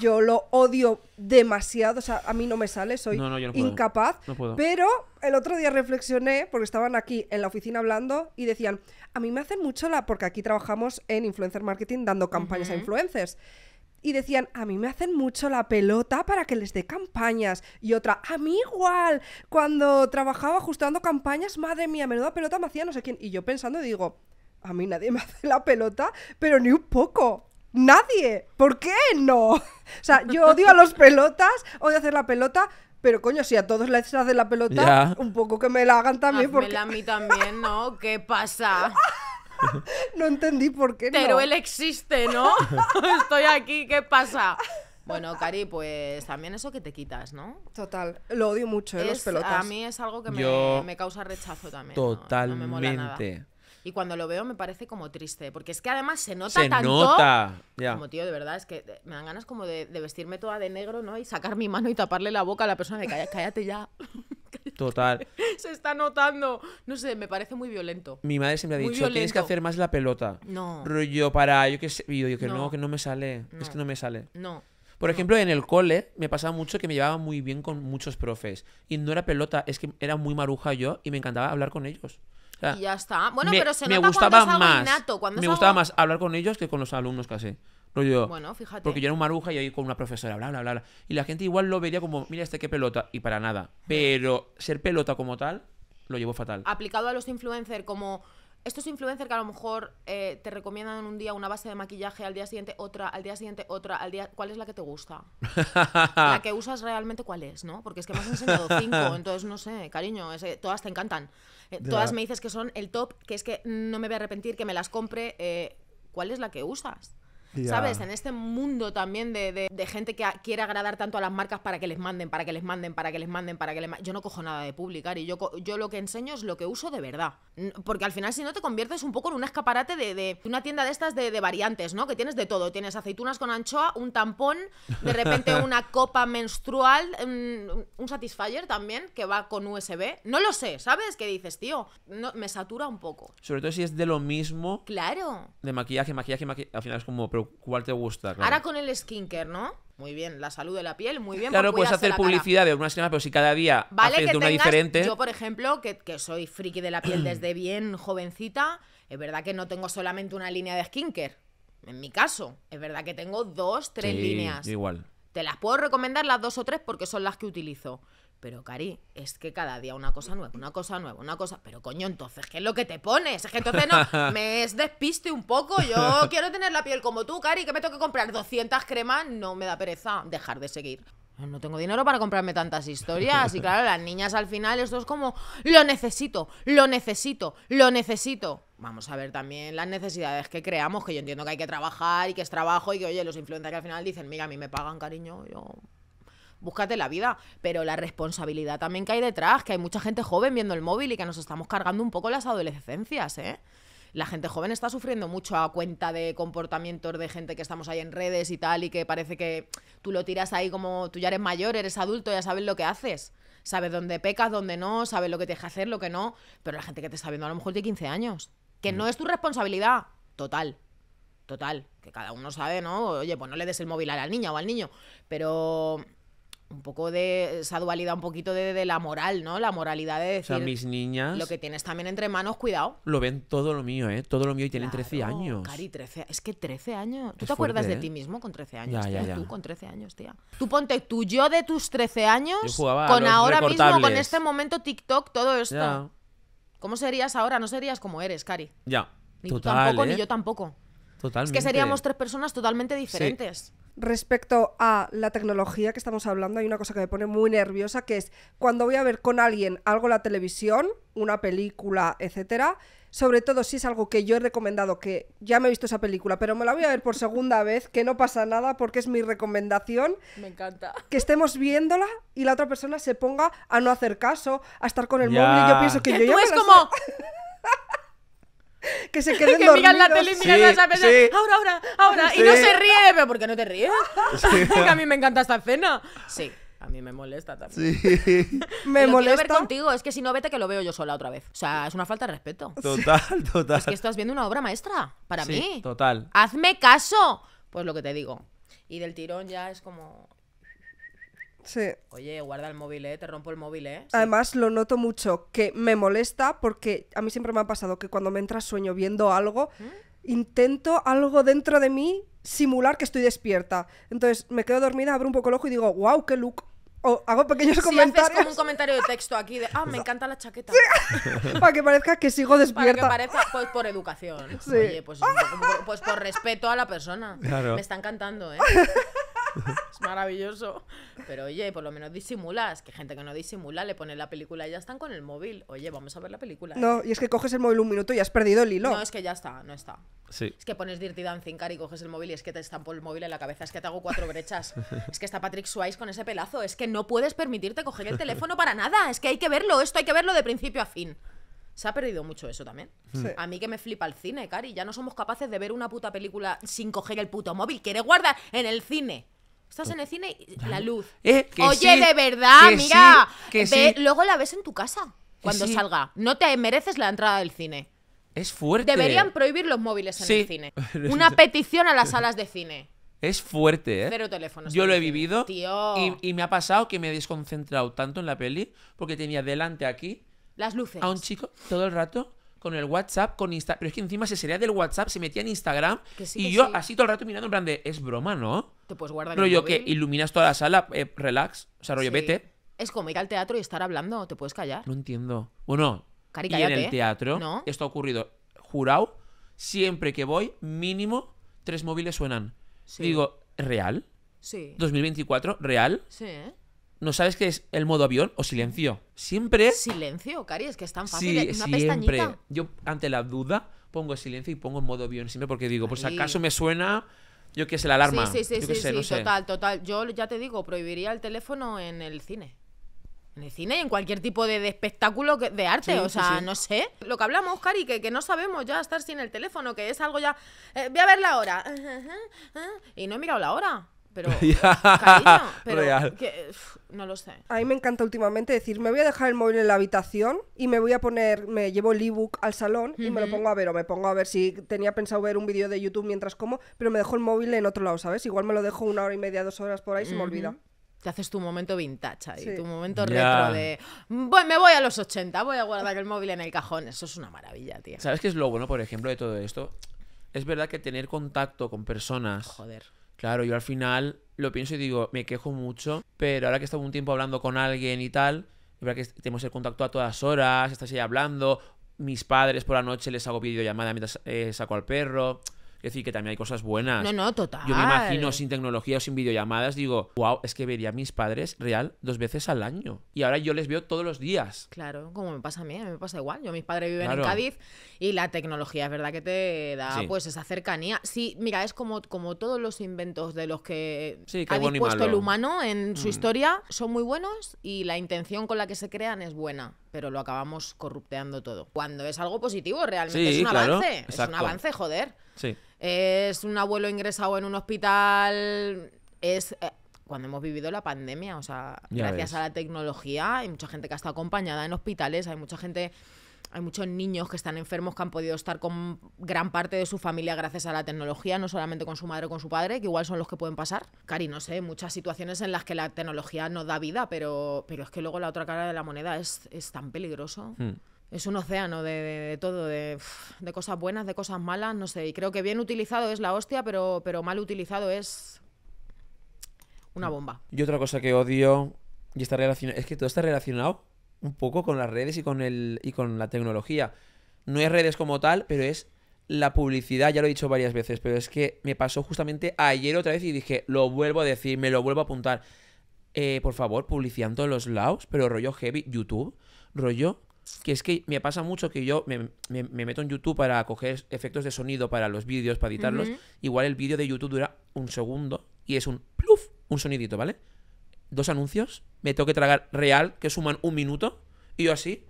Yo lo odio demasiado, o sea, a mí no me sale, soy incapaz. Pero el otro día reflexioné, porque estaban aquí en la oficina hablando y decían, a mí me hacen mucho la, porque aquí trabajamos en influencer marketing dando campañas a influencers y decían, a mí me hacen mucho la pelota para que les dé campañas. Y otra, a mí igual. Cuando trabajaba ajustando campañas, madre mía, menuda pelota me hacía no sé quién. Y yo pensando digo, a mí nadie me hace la pelota, pero ni un poco. Nadie. ¿Por qué no? O sea, yo odio a los pelotas, odio hacer la pelota, pero coño, si a todos les hace la pelota, un poco que me la hagan también. por porque... a mí también, ¿no? ¿Qué pasa? no entendí por qué. Pero él existe, ¿no? Estoy aquí, ¿qué pasa? Bueno, Cari, pues también eso que te quitas, ¿no? Total, lo odio mucho, ¿eh? los pelotas. A mí es algo que me, causa rechazo también. Totalmente. Y cuando lo veo me parece como triste, porque es que además se nota se tanto. Nota. Como tío, de verdad, es que me dan ganas como de, vestirme toda de negro, ¿no? Y sacar mi mano y taparle la boca a la persona de cállate ya. Total. Se está notando. No sé, me parece muy violento. Mi madre siempre ha dicho, tienes que hacer más la pelota. No. Rollo para, yo que sé, yo, que no. que no me sale. Es que no me sale. No. Por ejemplo, en el cole me pasaba mucho que me llevaba muy bien con muchos profes. Y no era pelota, es que era muy maruja yo y me encantaba hablar con ellos. y ya está. Bueno, pero se me nota gustaba cuando es más. me gustaba más hablar con ellos que con los alumnos casi bueno, fíjate. Porque yo era un maruja y ahí con una profesora, bla, bla, bla, Y la gente igual lo vería como, mira este qué pelota, y para nada. Pero ser pelota como tal, lo llevo fatal. Aplicado a los influencers como estos influencers que a lo mejor eh, te recomiendan un día una base de maquillaje, al día siguiente otra, al día siguiente otra, al día... ¿Cuál es la que te gusta? la que usas realmente, ¿cuál es, no? Porque es que me has enseñado cinco, entonces no sé, cariño, todas te encantan. Eh, todas me dices que son el top, que es que no me voy a arrepentir, que me las compre. Eh, ¿Cuál es la que usas? ¿Sabes? En este mundo también de, gente que quiere agradar tanto a las marcas para que les manden, para que les manden, para que les manden, para que les manden. Yo no cojo nada de publicar y yo, yo lo que enseño es lo que uso de verdad. Porque al final, si no, te conviertes un poco en un escaparate de, una tienda de estas de, variantes, ¿no? Que tienes de todo. Tienes aceitunas con anchoa, un tampón, de repente una copa menstrual, un, satisfier también que va con USB. No lo sé, ¿sabes? ¿Qué dices, tío, no, me satura un poco. Sobre todo si es de lo mismo. Claro. De maquillaje, maquillaje, maquillaje. Al final es como ¿cuál te gusta? Ahora con el skincare, ¿no? Muy bien, la salud de la piel, muy bien. Claro, puedes hacer publicidad de unas semanas, pero si cada día vale de una diferente. Yo, por ejemplo, que, soy friki de la piel desde bien jovencita, es verdad que no tengo solamente una línea de skincare. En mi caso, es verdad que tengo dos, tres líneas. Igual. Te las puedo recomendar las dos o tres porque son las que utilizo. Pero, Cari, es que cada día una cosa nueva, una cosa nueva, una cosa. Pero, coño, entonces, ¿qué es lo que te pones? Es que entonces no, me despiste un poco. Yo quiero tener la piel como tú, Cari, que me toque comprar 200 cremas. No me da pereza dejar de seguir. No tengo dinero para comprarme tantas historias. Y claro, las niñas al final, esto es como, lo necesito, lo necesito, lo necesito. Vamos a ver también las necesidades que creamos, que yo entiendo que hay que trabajar y que es trabajo y que, oye, los influencers al final dicen, mira, a mí me pagan, cariño, yo búscate la vida, pero la responsabilidad también que hay detrás, que hay mucha gente joven viendo el móvil y que nos estamos cargando un poco las adolescencias, ¿eh? la gente joven está sufriendo mucho a cuenta de comportamientos de gente que estamos ahí en redes y tal, y que parece que tú lo tiras ahí como tú ya eres mayor, eres adulto, ya sabes lo que haces. Sabes dónde pecas, dónde no, sabes lo que tienes que hacer, lo que no. Pero la gente que te está viendo a lo mejor tiene 15 años. Que no mm. es tu responsabilidad. Total. Total. Que cada uno sabe, ¿no? Oye, pues no le des el móvil a la niña o al niño. Pero un poco de esa dualidad, un poquito de, la moral, ¿no? La moralidad de decir... O mis niñas... Lo que tienes también entre manos, cuidado. Lo ven todo lo mío, ¿eh? Todo lo mío y tienen 13 años. Cari, 13... Es que 13 años... ¿Tú te acuerdas de ti ¿eh? mismo con 13 años? Ya, ya, ya. Tú con 13 años, tía. Tú ponte tú, yo de tus 13 años, con ahora mismo, con este momento TikTok, todo esto. ¿Cómo serías ahora? No serías como eres, Cari. Ya. Ni tú tampoco, ni ¿eh? yo tampoco. Totalmente. Es que seríamos tres personas totalmente diferentes respecto a la tecnología que estamos hablando, hay una cosa que me pone muy nerviosa, que es cuando voy a ver con alguien algo en la televisión, una película, etcétera, sobre todo si es algo que yo he recomendado, que ya me he visto esa película, pero me la voy a ver por segunda vez, que no pasa nada porque es mi recomendación. Me encanta. Que estemos viéndola y la otra persona se ponga a no hacer caso, a estar con el móvil. yo pienso que yo tú Es como... que se queden que dormidos. miran la tele y miran las ahora, ahora, ahora, y no se ríe, pero ¿por qué no te ríes? Porque a mí me encanta esta escena. Sí. A mí me molesta también. Sí. me molesta. contigo, es que si no, vete que lo veo yo sola otra vez. O sea, es una falta de respeto. Total, total. Es que estás viendo una obra maestra, para mí. Total. Hazme caso. Pues lo que te digo. Y del tirón ya es como. Oye, guarda el móvil, ¿eh? te rompo el móvil. ¿eh? Además, lo noto mucho que me molesta porque a mí siempre me ha pasado que cuando me entra sueño viendo algo, ¿Mm? intento algo dentro de mí simular que estoy despierta. Entonces me quedo dormida, abro un poco el ojo y digo, wow, qué look. O hago pequeños sí, comentarios. Haces como un comentario de texto aquí de, ah, me encanta la chaqueta. Para que parezca que sigo despierta. Para que parezca, pues por educación. Sí. Oye, pues, pues, por respeto a la persona. Claro. Me está encantando, ¿eh? es maravilloso. Pero oye, por lo menos disimulas. Que gente que no disimula le pone la película y ya están con el móvil. Oye, vamos a ver la película. No, ¿eh? y es que coges el móvil un minuto y has perdido el hilo. No, es que ya está, no está. Sí. Es que pones Dirty Dancing cari, y coges el móvil y es que te estampo el móvil en la cabeza. Es que te hago cuatro brechas. es que está Patrick Swice con ese pelazo. Es que no puedes permitirte coger el teléfono para nada. Es que hay que verlo. Esto hay que verlo de principio a fin. Se ha perdido mucho eso también. A mí que me flipa el cine, Cari. Ya no somos capaces de ver una puta película sin coger el puto móvil. Quiere guardar en el cine. Estás en el cine y la luz. Eh, Oye, de verdad, mira. Luego la ves en tu casa cuando salga. No te mereces la entrada del cine. Es fuerte. Deberían prohibir los móviles en el cine. Una petición a las salas de cine. Es fuerte, ¿eh? Cero teléfonos. Yo lo he vivido. Y, y, me ha pasado que me he desconcentrado tanto en la peli porque tenía delante aquí. Las luces. A un chico todo el rato con el WhatsApp, con Instagram. Pero es que encima se sería del WhatsApp, se metía en Instagram. y yo así todo el rato mirando en plan de, es broma, ¿no? Te puedes guardar Pero yo que iluminas toda la sala, eh, relax, o sea, rollo, vete. Es como ir al teatro y estar hablando, te puedes callar. No entiendo. Bueno, y en el ¿eh? teatro, ¿no? esto ha ocurrido, jurado, siempre que voy, mínimo tres móviles suenan. Digo, ¿real? Sí. ¿2024? ¿Real? Sí. ¿eh? ¿No sabes qué es el modo avión o silencio? Siempre. Silencio, Cari, es que es tan fácil. siempre. Yo, ante la duda, pongo silencio y pongo el modo avión siempre porque digo, pues acaso me suena. Yo que es la alarma. Sí, sí, sí, yo total, total. Yo ya te digo, prohibiría el teléfono en el cine. En el cine y en cualquier tipo de, espectáculo de arte, o sea, no sé. Lo que hablamos, Cari, que, que no sabemos ya estar sin el teléfono, que es algo ya. Eh, voy a ver la hora. y no he mirado la hora pero. cariño, pero no lo sé. A mí me encanta últimamente decir, me voy a dejar el móvil en la habitación y me voy a poner, me llevo el ebook al salón y me lo pongo a ver, o me pongo a ver si tenía pensado ver un vídeo de YouTube mientras como, pero me dejo el móvil en otro lado, ¿sabes? Igual me lo dejo una hora y media, dos horas por ahí y se me olvida te haces tu momento vintage ahí, tu momento retro de bueno me voy a los 80, voy a guardar el móvil en el cajón. Eso es una maravilla, tío. ¿Sabes qué es lo bueno, por ejemplo, de todo esto? Es verdad que tener contacto con personas. Joder. Claro, yo al final lo pienso y digo, me quejo mucho, pero ahora que estado un tiempo hablando con alguien y tal, es verdad que tenemos el contacto a todas horas, estás ahí hablando, mis padres por la noche les hago videollamada mientras eh, saco al perro. Es decir, que también hay cosas buenas. No, no, total. Yo me imagino sin tecnología o sin videollamadas, digo, wow, es que vería a mis padres real dos veces al año. Y ahora yo les veo todos los días. Claro, como me pasa a mí, me pasa igual. Yo mis padres viven en Cádiz y la tecnología es verdad que te da pues esa cercanía. Sí, mira, es como, como todos los inventos de los que ha dispuesto el humano en su mm. historia, son muy buenos y la intención con la que se crean es buena pero lo acabamos corrupteando todo. Cuando es algo positivo, realmente es un avance. Es un avance, joder. Sí. Es un abuelo ingresado en un hospital. Es. Eh, cuando hemos vivido la pandemia, o sea, gracias a la tecnología, hay mucha gente que ha estado acompañada en hospitales, hay mucha gente hay muchos niños que están enfermos que han podido estar con gran parte de su familia gracias a la tecnología, no solamente con su madre o con su padre, que igual son los que pueden pasar. Cari, no sé, muchas situaciones en las que la tecnología no da vida, pero, pero es que luego la otra cara de la moneda es, es tan peligroso. Hmm. Es un océano de, todo, de, cosas buenas, de cosas malas, no sé. Y creo que bien utilizado es la hostia, pero, pero mal utilizado es una hmm. bomba. Y otra cosa que odio, y está relacionado, es que todo está relacionado un poco con las redes y con, el, y con la tecnología. No es redes como tal, pero es la publicidad, ya lo he dicho varias veces, pero es que me pasó justamente ayer otra vez y dije, lo vuelvo a decir, me lo vuelvo a apuntar. Eh, por favor, publicidad todos los lados, pero rollo heavy, YouTube, rollo que es que me pasa mucho que yo me, meto en YouTube para coger efectos de sonido para los vídeos, para editarlos. Igual el vídeo de YouTube dura un segundo y es un pluf, un sonidito, ¿vale? dos anuncios, me tengo que tragar real, que suman un minuto, y yo así,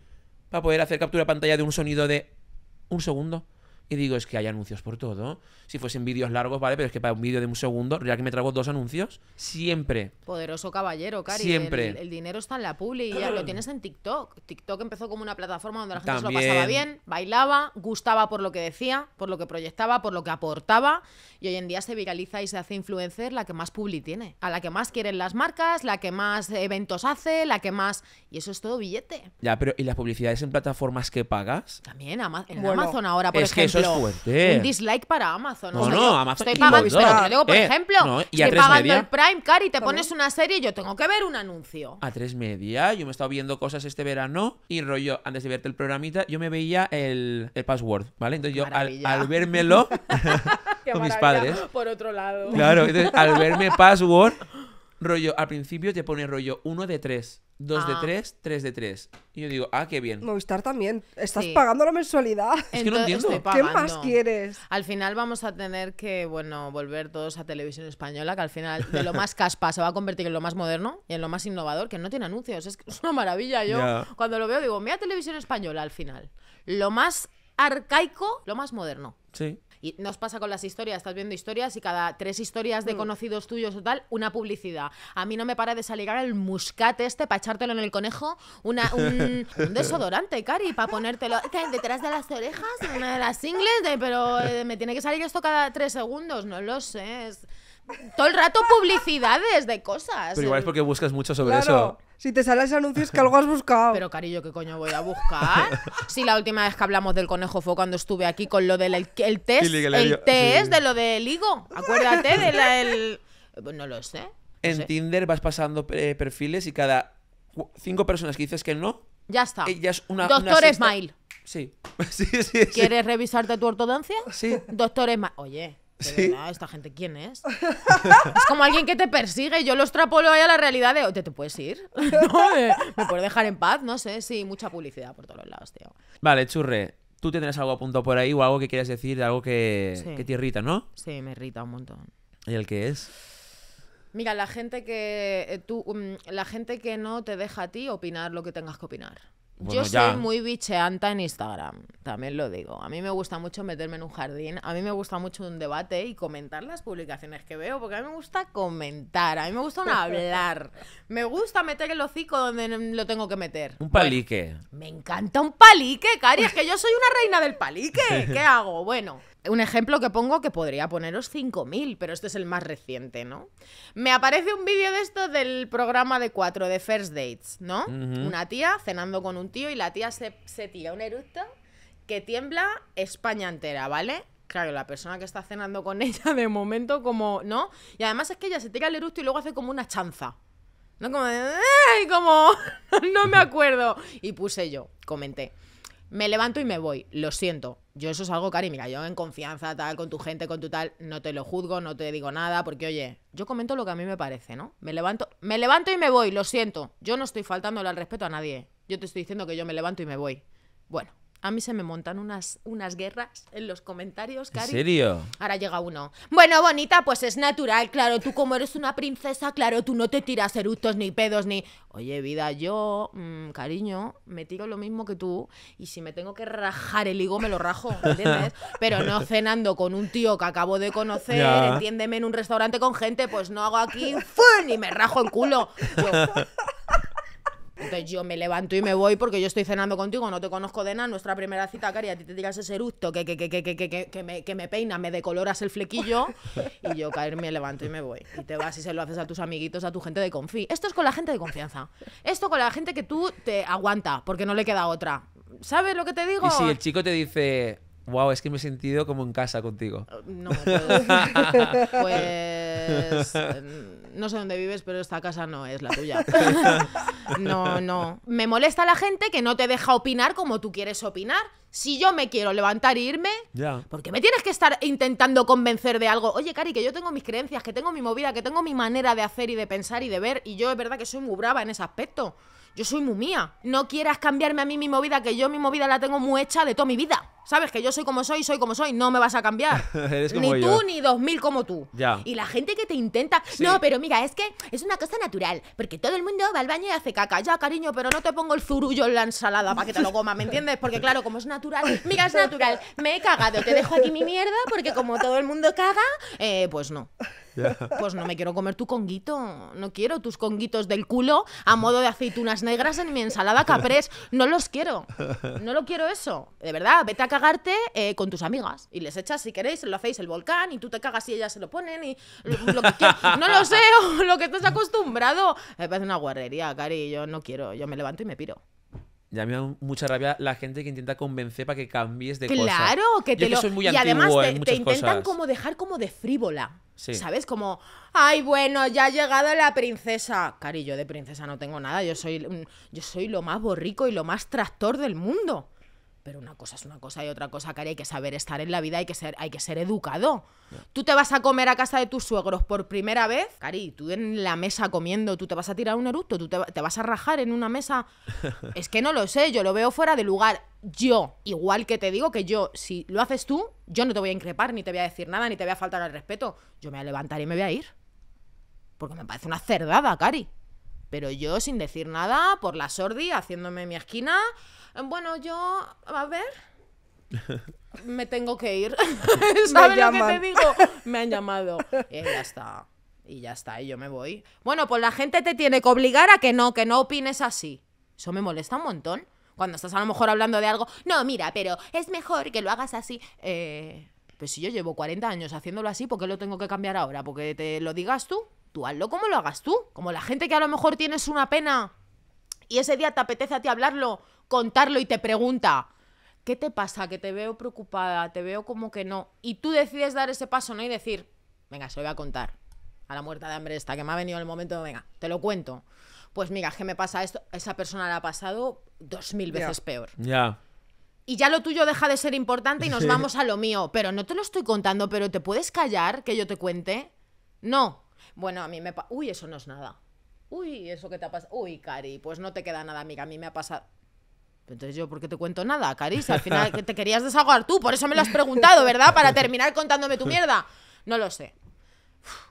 para poder hacer captura pantalla de un sonido de un segundo. Y digo, es que hay anuncios por todo. Si fuesen vídeos largos, vale, pero es que para un vídeo de un segundo, ya que me trago dos anuncios, siempre. Poderoso caballero, Cari. Siempre. El, dinero está en la publi y ya lo tienes en TikTok. TikTok empezó como una plataforma donde la gente se lo pasaba bien, bailaba, gustaba por lo que decía, por lo que proyectaba, por lo que aportaba. Y hoy en día se viraliza y se hace influencer la que más publi tiene, a la que más quieren las marcas, la que más eventos hace, la que más. Y eso es todo billete. Ya, pero ¿y las publicidades en plataformas que pagas? También, en Amazon ahora, por ejemplo un dislike para Amazon. No, no, Amazon. Estoy pagando, pero te por ejemplo, y pagando eh, el Prime, y te pones una serie y yo tengo que ver un anuncio. A tres media, yo me he estado viendo cosas este verano y rollo, antes de verte el programita, yo me veía el, password, ¿vale? Entonces yo al, vérmelo con mis padres. Por otro lado. Claro, al verme password, rollo, al principio te pone rollo uno de tres. 2 de 3, ah. 3 de 3. Y yo digo, ah, qué bien. Movistar también. Estás pagando la mensualidad. Es que no entiendo. ¿Qué más quieres? Al final vamos a tener que, bueno, volver todos a televisión española, que al final de lo más caspa se va a convertir en lo más moderno y en lo más innovador, que no tiene anuncios. Es, una maravilla. Yo cuando lo veo digo, mira televisión española al final. Lo más arcaico, lo más moderno. Sí. Y nos pasa con las historias, estás viendo historias y cada tres historias de mm. conocidos tuyos o tal, una publicidad. A mí no me para de salir el muscat este para echártelo en el conejo, una, un, desodorante, Cari, para ponértelo detrás de las orejas, una de las ingles, pero eh, me tiene que salir esto cada tres segundos, no lo sé. Es todo el rato publicidades de cosas. Pero igual es porque buscas mucho sobre eso. Si te sale ese anuncio es que algo has buscado. Pero cariño, ¿qué coño voy a buscar? si la última vez que hablamos del conejo fue cuando estuve aquí con lo del el, test. el test de lo del higo. Acuérdate de la, el... No lo sé. en Tinder vas pasando eh, perfiles y cada cinco personas que dices que no. Ya está. ya es una, Doctor una Smile. Sí. sí. sí, ¿Quieres revisarte tu ortodoncia? Sí. Doctor Smile. Oye. ¿Esta gente quién es? es como alguien que te persigue. Yo lo extrapolo ahí a la realidad de. ¿Te, te puedes ir? ¿Me puedes dejar en paz? No sé, sí, mucha publicidad por todos lados, tío. Vale, churre. Tú tendrás algo apuntado por ahí o algo que quieras decir, algo que, te irrita, ¿no? Sí, me irrita un montón. ¿Y el qué es? Mira, la gente que eh, mm, la gente que no te deja a ti opinar lo que tengas que opinar. Yo soy muy bicheanta en Instagram también lo digo. A mí me gusta mucho meterme en un jardín, a mí me gusta mucho un debate y comentar las publicaciones que veo, porque a mí me gusta comentar, a mí me gusta hablar, me gusta meter el hocico donde lo tengo que meter. Un palique. me encanta un palique, Cari, es que yo soy una reina del palique. ¿Qué hago? Bueno, un ejemplo que pongo que podría poneros 5.000, pero este es el más reciente, ¿no? Me aparece un vídeo de esto del programa de 4 de First Dates, ¿no? Una tía cenando con un tío y la tía se, se tira un eructo que tiembla España entera, ¿vale? Claro, la persona que está cenando con ella de momento como, ¿no? Y además es que ella se tira el eructo y luego hace como una chanza. No como de, ¡ay! Como, no me acuerdo. Y puse yo, comenté. Me levanto y me voy, lo siento. Yo eso es algo, Cari, mira, yo en confianza, tal, con tu gente, con tu tal, no te lo juzgo, no te digo nada, porque oye, yo comento lo que a mí me parece, ¿no? Me levanto, me levanto y me voy, lo siento. Yo no estoy faltándole al respeto a nadie. Yo te estoy diciendo que yo me levanto y me voy. Bueno, a mí se me montan unas, unas guerras en los comentarios, cariño. ¿En serio? Ahora llega uno. Bueno, bonita, pues es natural, claro. Tú como eres una princesa, claro, tú no te tiras eructos ni pedos ni... Oye, vida, yo, mm, cariño, me tiro lo mismo que tú y si me tengo que rajar el higo, me lo rajo, Pero no cenando con un tío que acabo de conocer, entiéndeme, en un restaurante con gente, pues no hago aquí ¡fun! y me rajo el culo. Entonces yo me levanto y me voy porque yo estoy cenando contigo, no te conozco de nada, nuestra primera cita, Cari, a ti te tiras ese eructo, que, que, me, peina, me decoloras el flequillo y yo caer me levanto y me voy. Y te vas y se lo haces a tus amiguitos, a tu gente de confi. Esto es con la gente de confianza. Esto con la gente que tú te aguanta porque no le queda otra. ¿Sabes lo que te digo? Y si el chico te dice, wow, es que me he sentido como en casa contigo. No, pues em, no sé dónde vives, pero esta casa no es la tuya. no, no. Me molesta la gente que no te deja opinar como tú quieres opinar. Si yo me quiero levantar e irme, Porque ¿por qué me tienes que estar intentando convencer de algo? Oye, Cari, que yo tengo mis creencias, que tengo mi movida, que tengo mi manera de hacer y de pensar y de ver, y yo es verdad que soy muy brava en ese aspecto. Yo soy muy mía. No quieras cambiarme a mí mi movida, que yo mi movida la tengo muy hecha de toda mi vida. ¿Sabes? Que yo soy como soy, soy como soy, no me vas a cambiar. ni tú ni dos mil como tú. Y la gente que te intenta. No, pero mira, es que es una cosa natural, porque todo el mundo va al baño y hace caca. Ya, cariño, pero no te pongo el zurullo en la ensalada para que te lo comas, ¿me entiendes? Porque claro, como es natural, mira, es natural, me he cagado, te dejo aquí mi mierda, porque como todo el mundo caga, eh, pues no. Pues no me quiero comer tu conguito. No quiero tus conguitos del culo a modo de aceitunas negras en mi ensalada caprés. No los quiero. No lo quiero eso. De verdad, vete a cagarte eh, con tus amigas. Y les echas, si queréis, lo hacéis el volcán y tú te cagas y ellas se lo ponen y lo, que No lo sé, lo que estás acostumbrado. Me parece una guarrería, Cari. Yo no quiero. Yo me levanto y me piro. Ya me da mucha rabia la gente que intenta convencer para que cambies de claro, Claro, que te lo... y además te, intentan como dejar como de frívola. ¿Sabes? Como, ay, bueno, ya ha llegado la princesa. Cariño, de princesa no tengo nada. Yo soy, mm, yo soy lo más borrico y lo más tractor del mundo pero una cosa es una cosa y otra cosa, Cari, hay que saber estar en la vida, hay que ser, hay que ser educado. Tú te vas a comer a casa de tus suegros por primera vez, cari, tú en la mesa comiendo, tú te vas a tirar un eructo, tú te, te vas a rajar en una mesa. es que no lo sé, yo lo veo fuera de lugar. Yo, igual que te digo que yo, si lo haces tú, yo no te voy a increpar, ni te voy a decir nada, ni te voy a faltar al respeto. Yo me voy a levantar y me voy a ir. Porque me parece una cerdada, Cari. Pero yo, sin decir nada, por la sordi, haciéndome mi esquina, bueno, yo, a ver, me tengo que ir. ¿Sabes lo que te digo? Me han llamado. Y ya está. Y ya está, y yo me voy. Bueno, pues la gente te tiene que obligar a que no, que no opines así. Eso me molesta un montón. Cuando estás a lo mejor hablando de algo, no, mira, pero es mejor que lo hagas así. Eh, pues si yo llevo 40 años haciéndolo así, ¿por qué lo tengo que cambiar ahora? ¿Porque te lo digas tú? Tú hazlo como lo hagas tú. Como la gente que a lo mejor tienes una pena y ese día te apetece a ti hablarlo, contarlo y te pregunta, ¿qué te pasa? Que te veo preocupada, te veo como que no. Y tú decides dar ese paso, ¿no? Y decir, venga, se lo voy a contar a la muerta de hambre esta, que me ha venido el momento, venga, te lo cuento. Pues mira, ¿qué me pasa esto, esa persona la ha pasado dos mil veces peor. Ya. Y ya lo tuyo deja de ser importante y nos vamos a lo mío. Pero no te lo estoy contando, pero ¿te puedes callar que yo te cuente? No. Bueno, a mí me... Uy, eso no es nada. Uy, eso que te ha pasado. Uy, Cari, pues no te queda nada, amiga. A mí me ha pasado... Entonces yo, ¿por qué te cuento nada, Caris? Al final que te querías desahogar tú, por eso me lo has preguntado, ¿verdad? Para terminar contándome tu mierda. No lo sé.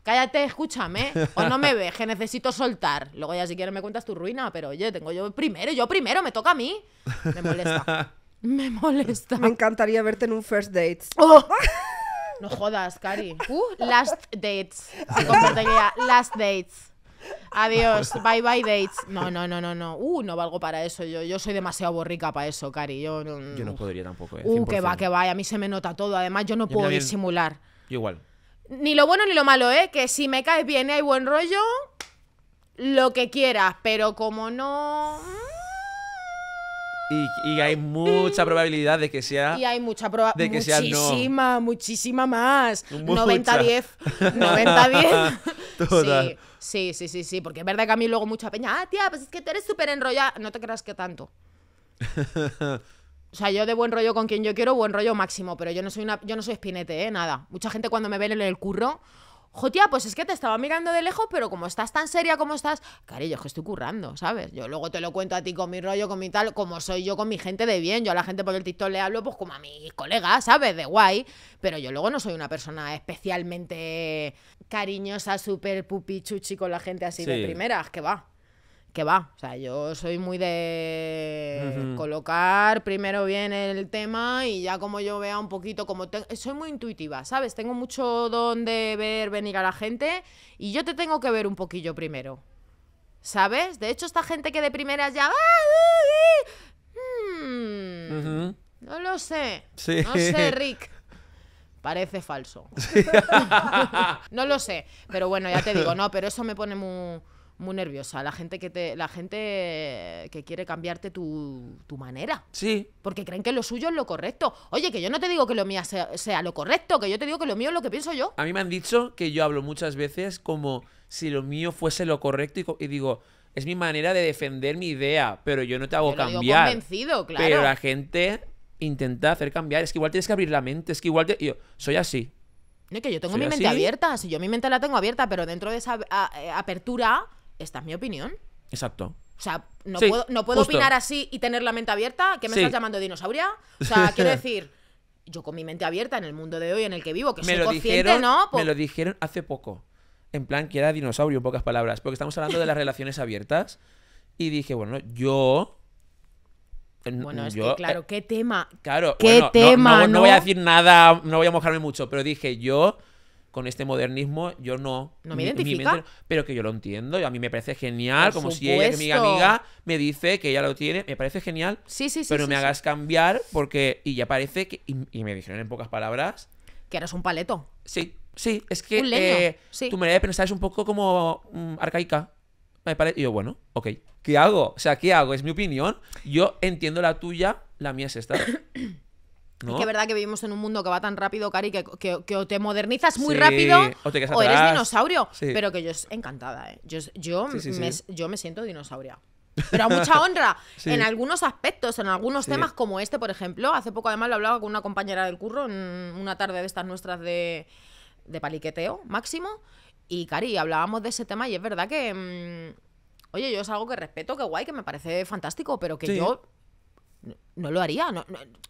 cállate, escúchame. O no me ve, que necesito soltar. Luego ya si quieres me cuentas tu ruina, pero oye, tengo yo primero, yo primero, me toca a mí. Me molesta. Me molesta. Me encantaría verte en un first date. Oh. No jodas, Cari. Uh, last dates. Se last dates. Adiós, bye bye dates. No, no, no, no, no. Uh, no valgo para eso. Yo, yo soy demasiado borrica para eso, Cari. Yo, no, yo no podría tampoco. Eh, uh, que va, que va. A mí se me nota todo. Además, yo no puedo disimular. igual. Ni lo bueno ni lo malo, ¿eh? Que si me caes bien y hay buen rollo, lo que quieras. Pero como no mm, y, hay mucha probabilidad de que sea. Y hay mucha probabilidad. De que sea muchísima más. 90-10. 90-10. sí, sí, sí, sí, Porque es verdad que a mí luego mucha peña. Ah, tía, pues es que te eres súper enrollada. No te creas que tanto. O sea, yo de buen rollo con quien yo quiero, buen rollo máximo, pero yo no soy una, yo no soy espinete, ¿eh? Nada. Mucha gente cuando me ve en el curro, Jotia, pues es que te estaba mirando de lejos, pero como estás tan seria como estás, cariño, es que estoy currando, ¿sabes? Yo luego te lo cuento a ti con mi rollo, con mi tal, como soy yo con mi gente de bien. Yo a la gente por el TikTok le hablo, pues como a mis colegas, ¿sabes? De guay. Pero yo luego no soy una persona especialmente cariñosa, súper pupichuchi con la gente así de primeras, que va que va. O sea, yo soy muy de colocar primero bien el tema y ya como yo vea un poquito, como soy muy intuitiva, ¿sabes? Tengo mucho don de ver venir a la gente y yo te tengo que ver un poquillo primero. ¿Sabes? De hecho, esta gente que de primeras ya... Ah, uh, uh, uh, mm, no lo sé. No sé, Rick parece falso. no lo sé, pero bueno, ya te digo, no, pero eso me pone muy, muy nerviosa. La gente que te, la gente que quiere cambiarte tu, tu manera. Sí. Porque creen que lo suyo es lo correcto. Oye, que yo no te digo que lo mío sea, lo correcto, que yo te digo que lo mío es lo que pienso yo. A mí me han dicho que yo hablo muchas veces como si lo mío fuese lo correcto y, digo. Es mi manera de defender mi idea, pero yo no te hago cambiar. convencido, claro. Pero la gente intenta hacer cambiar. Es que igual tienes que abrir la mente. Es que igual te... yo soy así. No, que yo tengo mi mente abierta. Si yo mi mente la tengo abierta, pero dentro de esa eh, apertura esta es mi opinión. Exacto. O sea, no puedo, opinar así y tener la mente abierta, ¿Qué me estás llamando dinosauria. O sea, quiero decir, yo con mi mente abierta en el mundo de hoy en el que vivo, que me soy lo consciente, dijeron, ¿no? Me lo dijeron hace poco. En plan, que era dinosaurio, en pocas palabras. Porque estamos hablando de las relaciones abiertas. Y dije, bueno, yo. Bueno, es que claro, eh, qué tema. Claro, ¿Qué tema, no voy a decir nada, no voy a mojarme mucho, pero dije, yo con este modernismo yo no... me identifico, pero que yo lo entiendo, y a mí me parece genial, como si ella, que mi amiga, me dice que ella lo tiene, me parece genial, sí, sí, pero me hagas cambiar porque... Y ya parece que... Y, me dijeron en pocas palabras... Que eres un paleto. Sí, sí, es que un eh, tu manera de pensar es un poco como mm, arcaica. Me parece, y yo, bueno, ok. ¿Qué hago? O sea, ¿qué hago? Es mi opinión. Yo entiendo la tuya, la mía es esta. Y Es que es verdad que vivimos en un mundo que va tan rápido, Cari, que, o te modernizas muy rápido o, eres dinosaurio. Pero que yo es encantada, ¿eh? Yo, yo, me, siento dinosauria. Pero a mucha honra, en algunos aspectos, en algunos temas como este, por ejemplo. Hace poco además lo hablaba con una compañera del curro en una tarde de estas nuestras de, de paliqueteo máximo. Y Cari, hablábamos de ese tema y es verdad que... Mm, oye, yo es algo que respeto, que guay, que me parece fantástico, pero que yo no lo haría.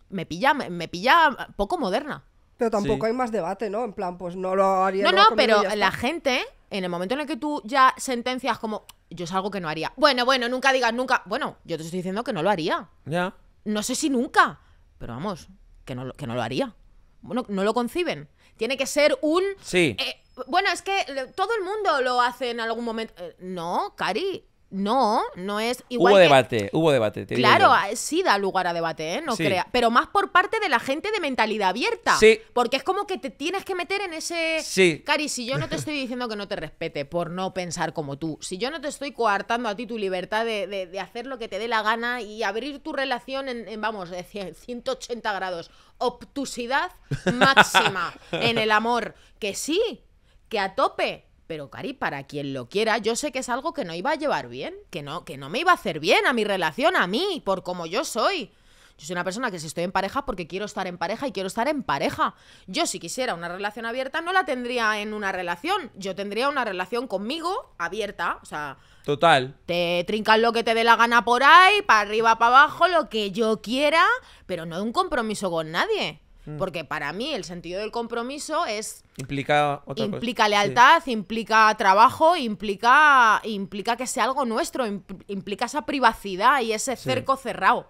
me, pilla, me, pilla poco moderna. Pero tampoco hay más debate, ¿no? En plan, pues no lo haría. No, no, pero la gente, en el momento en el que tú ya sentencias como, yo es algo que no haría. Bueno, bueno, nunca digas nunca. Bueno, yo te estoy diciendo que no lo haría. Ya. No sé si nunca, pero vamos, que no, que no lo haría. Bueno, no lo conciben. Tiene que ser un. Sí. Eh, bueno, es que todo el mundo lo hace en algún momento. Eh, no, Cari, no, no es igual. Hubo debate, hubo debate. Te claro, ah, sí da lugar a debate, ¿eh? no crea. Pero más por parte de la gente de mentalidad abierta. Sí. Porque es como que te tienes que meter en ese. Sí. Cari, si yo no te estoy diciendo que no te respete por no pensar como tú, si yo no te estoy coartando a ti tu libertad de, hacer lo que te dé la gana y abrir tu relación en, en vamos, de 180 grados, obtusidad máxima en el amor, que sí, que a tope, pero, Cari, para quien lo quiera, yo sé que es algo que no iba a llevar bien, que no, que no me iba a hacer bien a mi relación, a mí, por como yo soy. Yo soy una persona que si estoy en pareja porque quiero estar en pareja y quiero estar en pareja. Yo si quisiera una relación abierta no la tendría en una relación. Yo tendría una relación conmigo abierta. O sea... Total. Te trincas lo que te dé la gana por ahí, para arriba, para abajo, lo que yo quiera, pero no un compromiso con nadie. Mm. Porque para mí el sentido del compromiso es... Implica otra Implica lealtad, implica trabajo, implica, implica que sea algo nuestro, implica esa privacidad y ese cerco cerrado.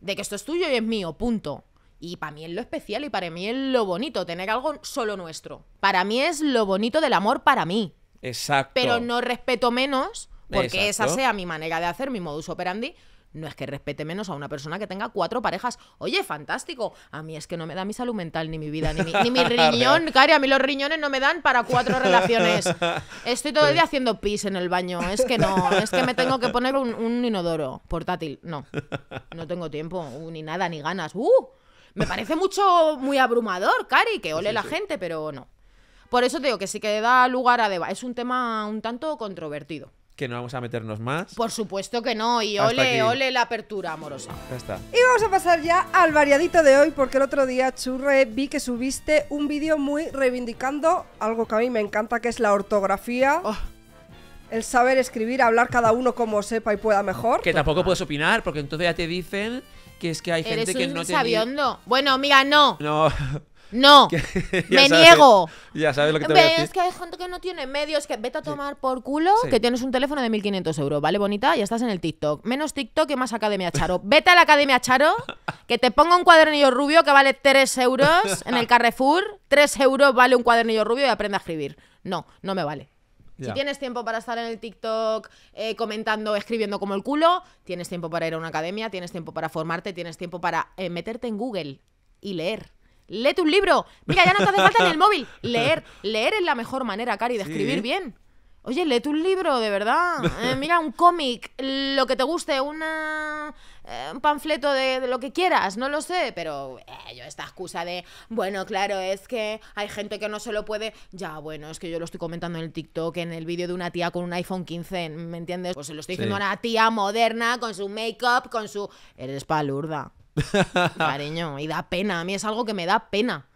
De que esto es tuyo y es mío, punto. Y para mí es lo especial y para mí es lo bonito, tener algo solo nuestro. Para mí es lo bonito del amor para mí. Exacto. Pero no respeto menos porque esa sea mi manera de hacer, mi modus operandi, no es que respete menos a una persona que tenga cuatro parejas. Oye, fantástico. A mí es que no me da mi salud mental, ni mi vida, ni mi, ni mi riñón. Cari, a mí los riñones no me dan para cuatro relaciones. Estoy todo el día pues haciendo pis en el baño. Es que no, es que me tengo que poner un, inodoro portátil. No, no tengo tiempo, uh, ni nada, ni ganas. ¡Uh! Me parece mucho, muy abrumador, Cari, que ole la gente, pero no. Por eso te digo que sí que da lugar a deba. Es un tema un tanto controvertido que no vamos a meternos más. Por supuesto que no, y ole, ole la apertura amorosa. Ya está. Y vamos a pasar ya al variadito de hoy, porque el otro día, Churre, vi que subiste un vídeo muy reivindicando algo que a mí me encanta, que es la ortografía. Oh. el saber escribir, hablar cada uno como sepa y pueda mejor. Que tampoco puedes opinar, porque entonces ya te dicen que es que hay gente que no te. Bueno, mira, no. No. No, me niego. Ya sabes lo que te voy a Es que hay gente que no tiene medios, que vete a tomar por culo que tienes un teléfono de 1.500 euros, ¿vale, bonita? Ya estás en el TikTok. Menos TikTok y más Academia Charo. Vete a la Academia Charo, que te ponga un cuadernillo rubio que vale 3 euros en el Carrefour. 3 euros vale un cuadernillo rubio y aprende a escribir. No, no me vale. Si tienes tiempo para estar en el TikTok eh, comentando, escribiendo como el culo, tienes tiempo para ir a una academia, tienes tiempo para formarte, tienes tiempo para eh, meterte en Google y leer. Lee tu libro. Mira, ya no te hace falta en el móvil. Leer. Leer es la mejor manera, Cari, de escribir bien. Oye, lee un libro, de verdad. Eh, mira, un cómic, lo que te guste, una, eh, un panfleto de, lo que quieras, no lo sé, pero eh, yo esta excusa de, bueno, claro, es que hay gente que no se lo puede... Ya, bueno, es que yo lo estoy comentando en el TikTok, en el vídeo de una tía con un iPhone 15, ¿me entiendes? Pues se lo estoy diciendo a una tía moderna, con su make-up, con su... Eres palurda. Cariño, y da pena. A mí es algo que me da pena.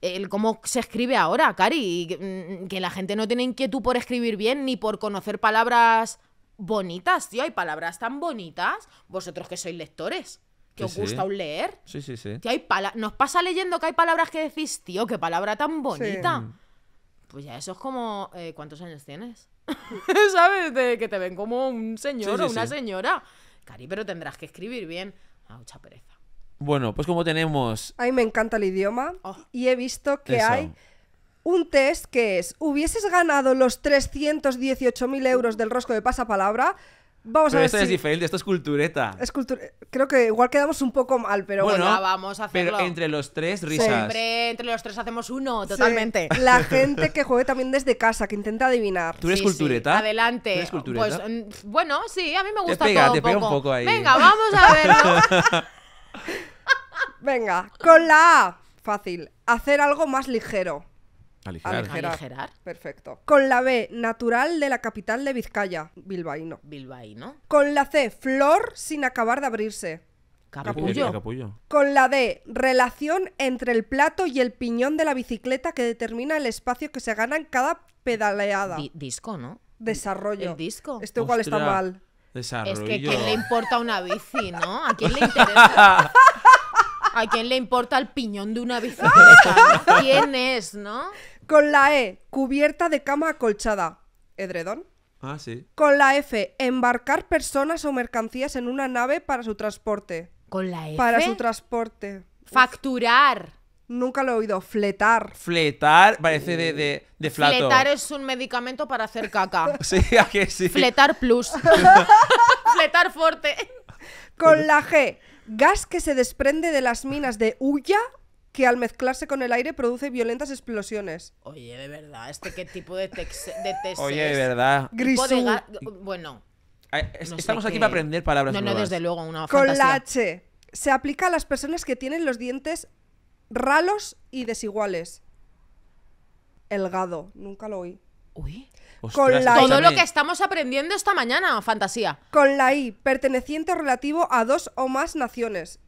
El cómo se escribe ahora, Cari. Mm, que, la gente no tiene inquietud por escribir bien ni por conocer palabras bonitas, tío. Hay palabras tan bonitas. Vosotros que sois lectores que os gusta un leer. Sí, sí, sí. hay nos pasa leyendo que hay palabras que decís, tío, qué palabra tan bonita. Mm. Pues ya eso es como, eh, ¿cuántos años tienes? ¿Sabes? que te ven como un señor o una señora. Cari, pero tendrás que escribir bien. Ah, pereza. Bueno, pues como tenemos... A mí me encanta el idioma oh. y he visto que hay un test que es, ¿hubieses ganado los 318.000 euros del rosco de pasapalabra? Vamos a ver. Esto es diferente, esto es cultureta. Creo que igual quedamos un poco mal, pero bueno. vamos a hacerlo. Pero entre los tres, risas. Siempre entre los tres hacemos uno, totalmente. La gente que juegue también desde casa, que intenta adivinar. ¿Tú eres cultureta? Adelante. cultureta? Pues mm, bueno, sí, a mí me gusta todo te pega un poco. ahí. Venga, vamos a verlo. Venga, con la A. Fácil. Hacer algo más ligero. Aligerar. Perfecto. Con la B, natural de la capital de Vizcaya, bilbaíno. ¿no? Con la C, flor sin acabar de abrirse. Capullo. Con la D, relación entre el plato y el piñón de la bicicleta que determina el espacio que se gana en cada pedaleada. disco, ¿no? Desarrollo. El disco. Esto igual está mal. Es que ¿a quién le importa una bici, ¿no? ¿A quién le interesa? ¿A quién le importa el piñón de una bicicleta? ¿Quién es, no? Con la E, cubierta de cama acolchada. Edredón. Ah, sí. Con la F, embarcar personas o mercancías en una nave para su transporte. Con la F. Para su transporte. Facturar. Nunca lo he oído. Fletar. Fletar parece de, de, Fletar es un medicamento para hacer caca. sí, ¿a que sí? Fletar plus. Fletar fuerte. Con la G. Gas que se desprende de las minas de Ulla que al mezclarse con el aire produce violentas explosiones. Oye, de verdad, ¿este qué tipo de, Oye, de verdad. Grisú. Bueno. estamos aquí para aprender palabras no, No, desde luego, una Con la H. Se aplica a las personas que tienen los dientes ralos y desiguales. Elgado. Nunca lo oí. Uy. Con todo lo que estamos aprendiendo esta mañana, fantasía. Con la I, perteneciente o relativo a dos o más naciones.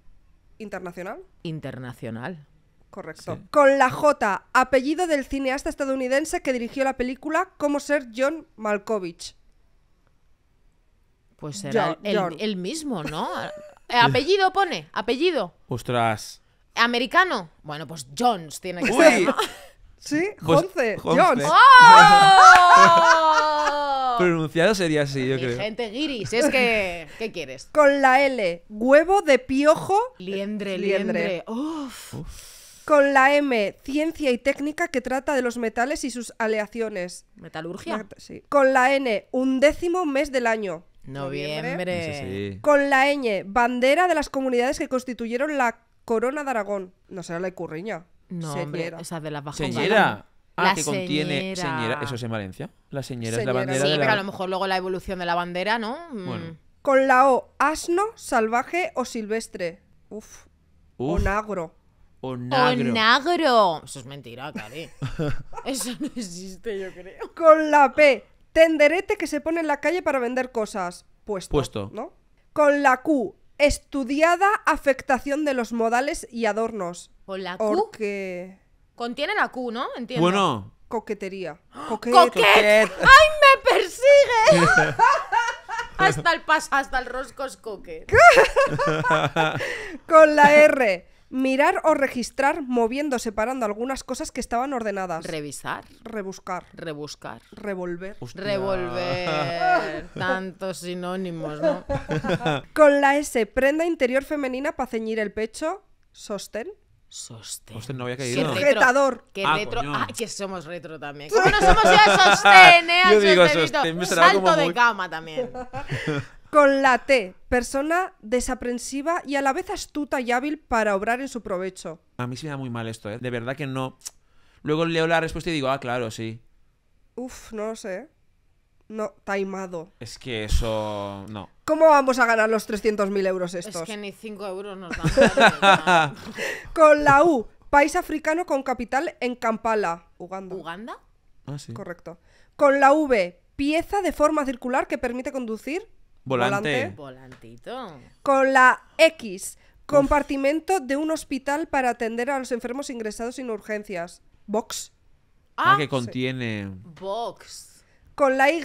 ¿Internacional? Internacional. Correcto. Con la J, apellido del cineasta estadounidense que dirigió la película Cómo ser John Malkovich. Pues será el, mismo, ¿no? Eh, apellido pone, apellido. Ostras. Americano. Bueno, pues Jones tiene que ser. Sí, pues Jones. ¡Oh! Pronunciado sería así, yo creo. Gente guiris, es que. ¿Qué quieres? Con la L, huevo de piojo. Liendre, liendre. Uf. Con la M, ciencia y técnica que trata de los metales y sus aleaciones. ¿Metalurgia? Con la N, undécimo mes del año. Noviembre. Con la ñ, bandera de las comunidades que constituyeron la corona de Aragón. No será la Icurriña. No, esa de las bajas. Señera. Ah, la que contiene Eso es en Valencia. La señera, es la bandera. pero a lo mejor luego la evolución de la bandera, ¿no? Mm. Con la O, asno, salvaje o silvestre. Uf. Uf. nagro Onagro. Eso es mentira, Cari. Eso no existe, yo creo. Con la P. Tenderete que se pone en la calle para vender cosas. Puesto. Puesto. ¿No? Con la Q. Estudiada afectación de los modales y adornos. Con la Q. Contiene la Q, ¿no? Entiendo. Bueno. Coquetería. ¡Ah! Coquetería. ¡Ay, me persigue! hasta el pas, hasta el roscos coque. Con la R Mirar o registrar moviendo, separando algunas cosas que estaban ordenadas. Revisar. Rebuscar. Rebuscar. Revolver. Revolver. Tantos sinónimos, ¿no? Con la S, prenda interior femenina para ceñir el pecho. Sostén. Sostén. Sostén no había caído. ¿Qué ah, retro, que retro. que somos retro también. ¡Cómo no somos ya sostén, eh, Yo Salto de cama también. Con la T, persona desaprensiva y a la vez astuta y hábil para obrar en su provecho. A mí se me da muy mal esto, ¿eh? De verdad que no. Luego leo la respuesta y digo, ah, claro, sí. Uf, no lo sé. No, taimado. Es que eso. No. ¿Cómo vamos a ganar los 300.000 euros estos? Es que ni 5 euros nos dan. con la U, país africano con capital en Kampala, Uganda. ¿Uganda? Ah, sí. Correcto. Con la V, pieza de forma circular que permite conducir Volante. Volantito. Con la X, compartimento de un hospital para atender a los enfermos ingresados sin urgencias. Box. Ah, que contiene. Box. Con la Y,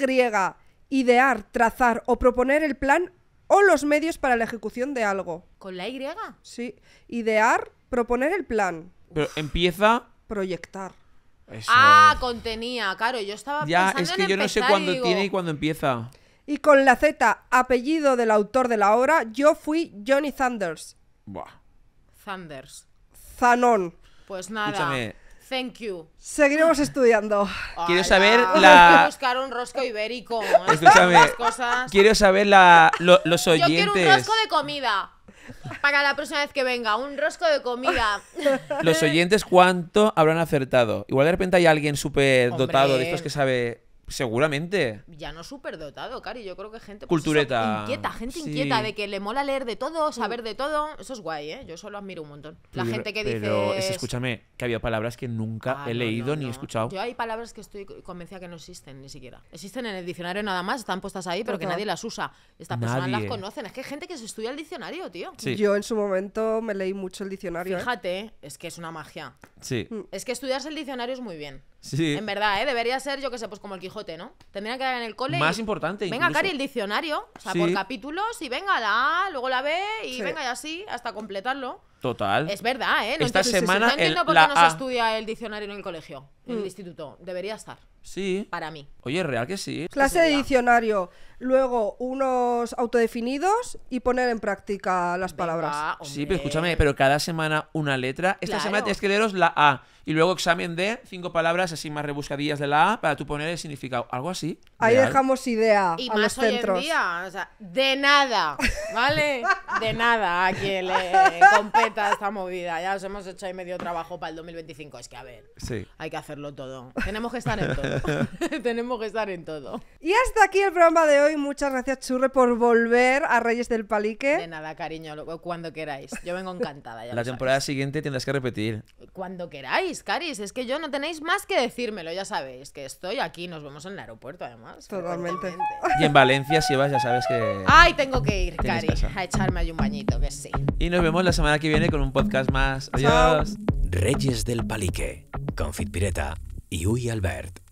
idear, trazar o proponer el plan o los medios para la ejecución de algo. ¿Con la Y? Sí. Idear, proponer el plan. Pero empieza. Proyectar. Ah, contenía, claro, yo estaba. Ya, es que yo no sé cuándo tiene y cuándo empieza. Y con la Z, apellido del autor de la obra, yo fui Johnny Thunders. Buah. Thunders. Zanon. Pues nada. Escúchame. Thank you. Seguiremos estudiando. Quiero saber la. buscar un rosco ibérico. ¿eh? Escúchame. Quiero saber la, los oyentes. Yo quiero un rosco de comida. Para la próxima vez que venga, un rosco de comida. Los oyentes, ¿cuánto habrán acertado? Igual de repente hay alguien súper dotado de estos que sabe Seguramente. Ya no dotado, Cari. Yo creo que gente. Pues Cultureta. inquieta, gente inquieta, de que le mola leer de todo, uh. saber de todo. Eso es guay, ¿eh? Yo solo admiro un montón. La gente que dice. Pero, escúchame, que había palabras que nunca ah, he leído ni escuchado. Yo hay palabras que estoy convencida que no existen ni siquiera. Existen en el diccionario nada más, están puestas ahí, pero que nadie las usa. Estas personas las conocen. Es que hay gente que se estudia el diccionario, tío. Sí. Yo en su momento me leí mucho el diccionario. ¿eh? Fíjate, es que es una magia. Sí. Mm. Es que estudiarse el diccionario es muy bien. Sí. En verdad, ¿eh? Debería ser, yo que sé, pues como el Quijote, ¿no? Tendrían que dar en el cole. Más importante. Venga, Cari, el diccionario. O sea, por capítulos y venga la A, luego la B y venga y así hasta completarlo. Total. Es verdad, ¿eh? No Esta semana. por qué no se estudia el diccionario en el colegio, en el mm. instituto. Debería estar. Sí. Para mí. Oye, real que sí. Clase de diccionario. Luego unos autodefinidos y poner en práctica las palabras. Sí, pero escúchame, pero cada semana una letra. Esta semana tienes que leeros la A, y luego examen de cinco palabras así más rebuscadillas de la A para tú poner el significado. Algo así. Ahí dejamos idea. Y más los hoy en día. O sea, de nada. ¿Vale? De nada a quien le eh, competa esta movida. Ya nos hemos hecho ahí medio trabajo para el 2025. Es que a ver. Sí. Hay que hacerlo todo. Tenemos que estar en todo. Tenemos que estar en todo. Y hasta aquí el programa de hoy. Muchas gracias, Churre, por volver a Reyes del Palique. De nada, cariño. Cuando queráis. Yo vengo encantada. Ya la temporada siguiente tendrás que repetir. Cuando queráis caris, es que yo no tenéis más que decírmelo, ya sabéis, que estoy aquí, nos vemos en el aeropuerto además. Totalmente. Y en Valencia si vas ya sabes que... Ay, tengo que ir, Cari, a echarme ahí un bañito, que sí. Y nos vemos la semana que viene con un podcast más. Adiós. Reyes del Palique, Fit Pireta y Uy Albert.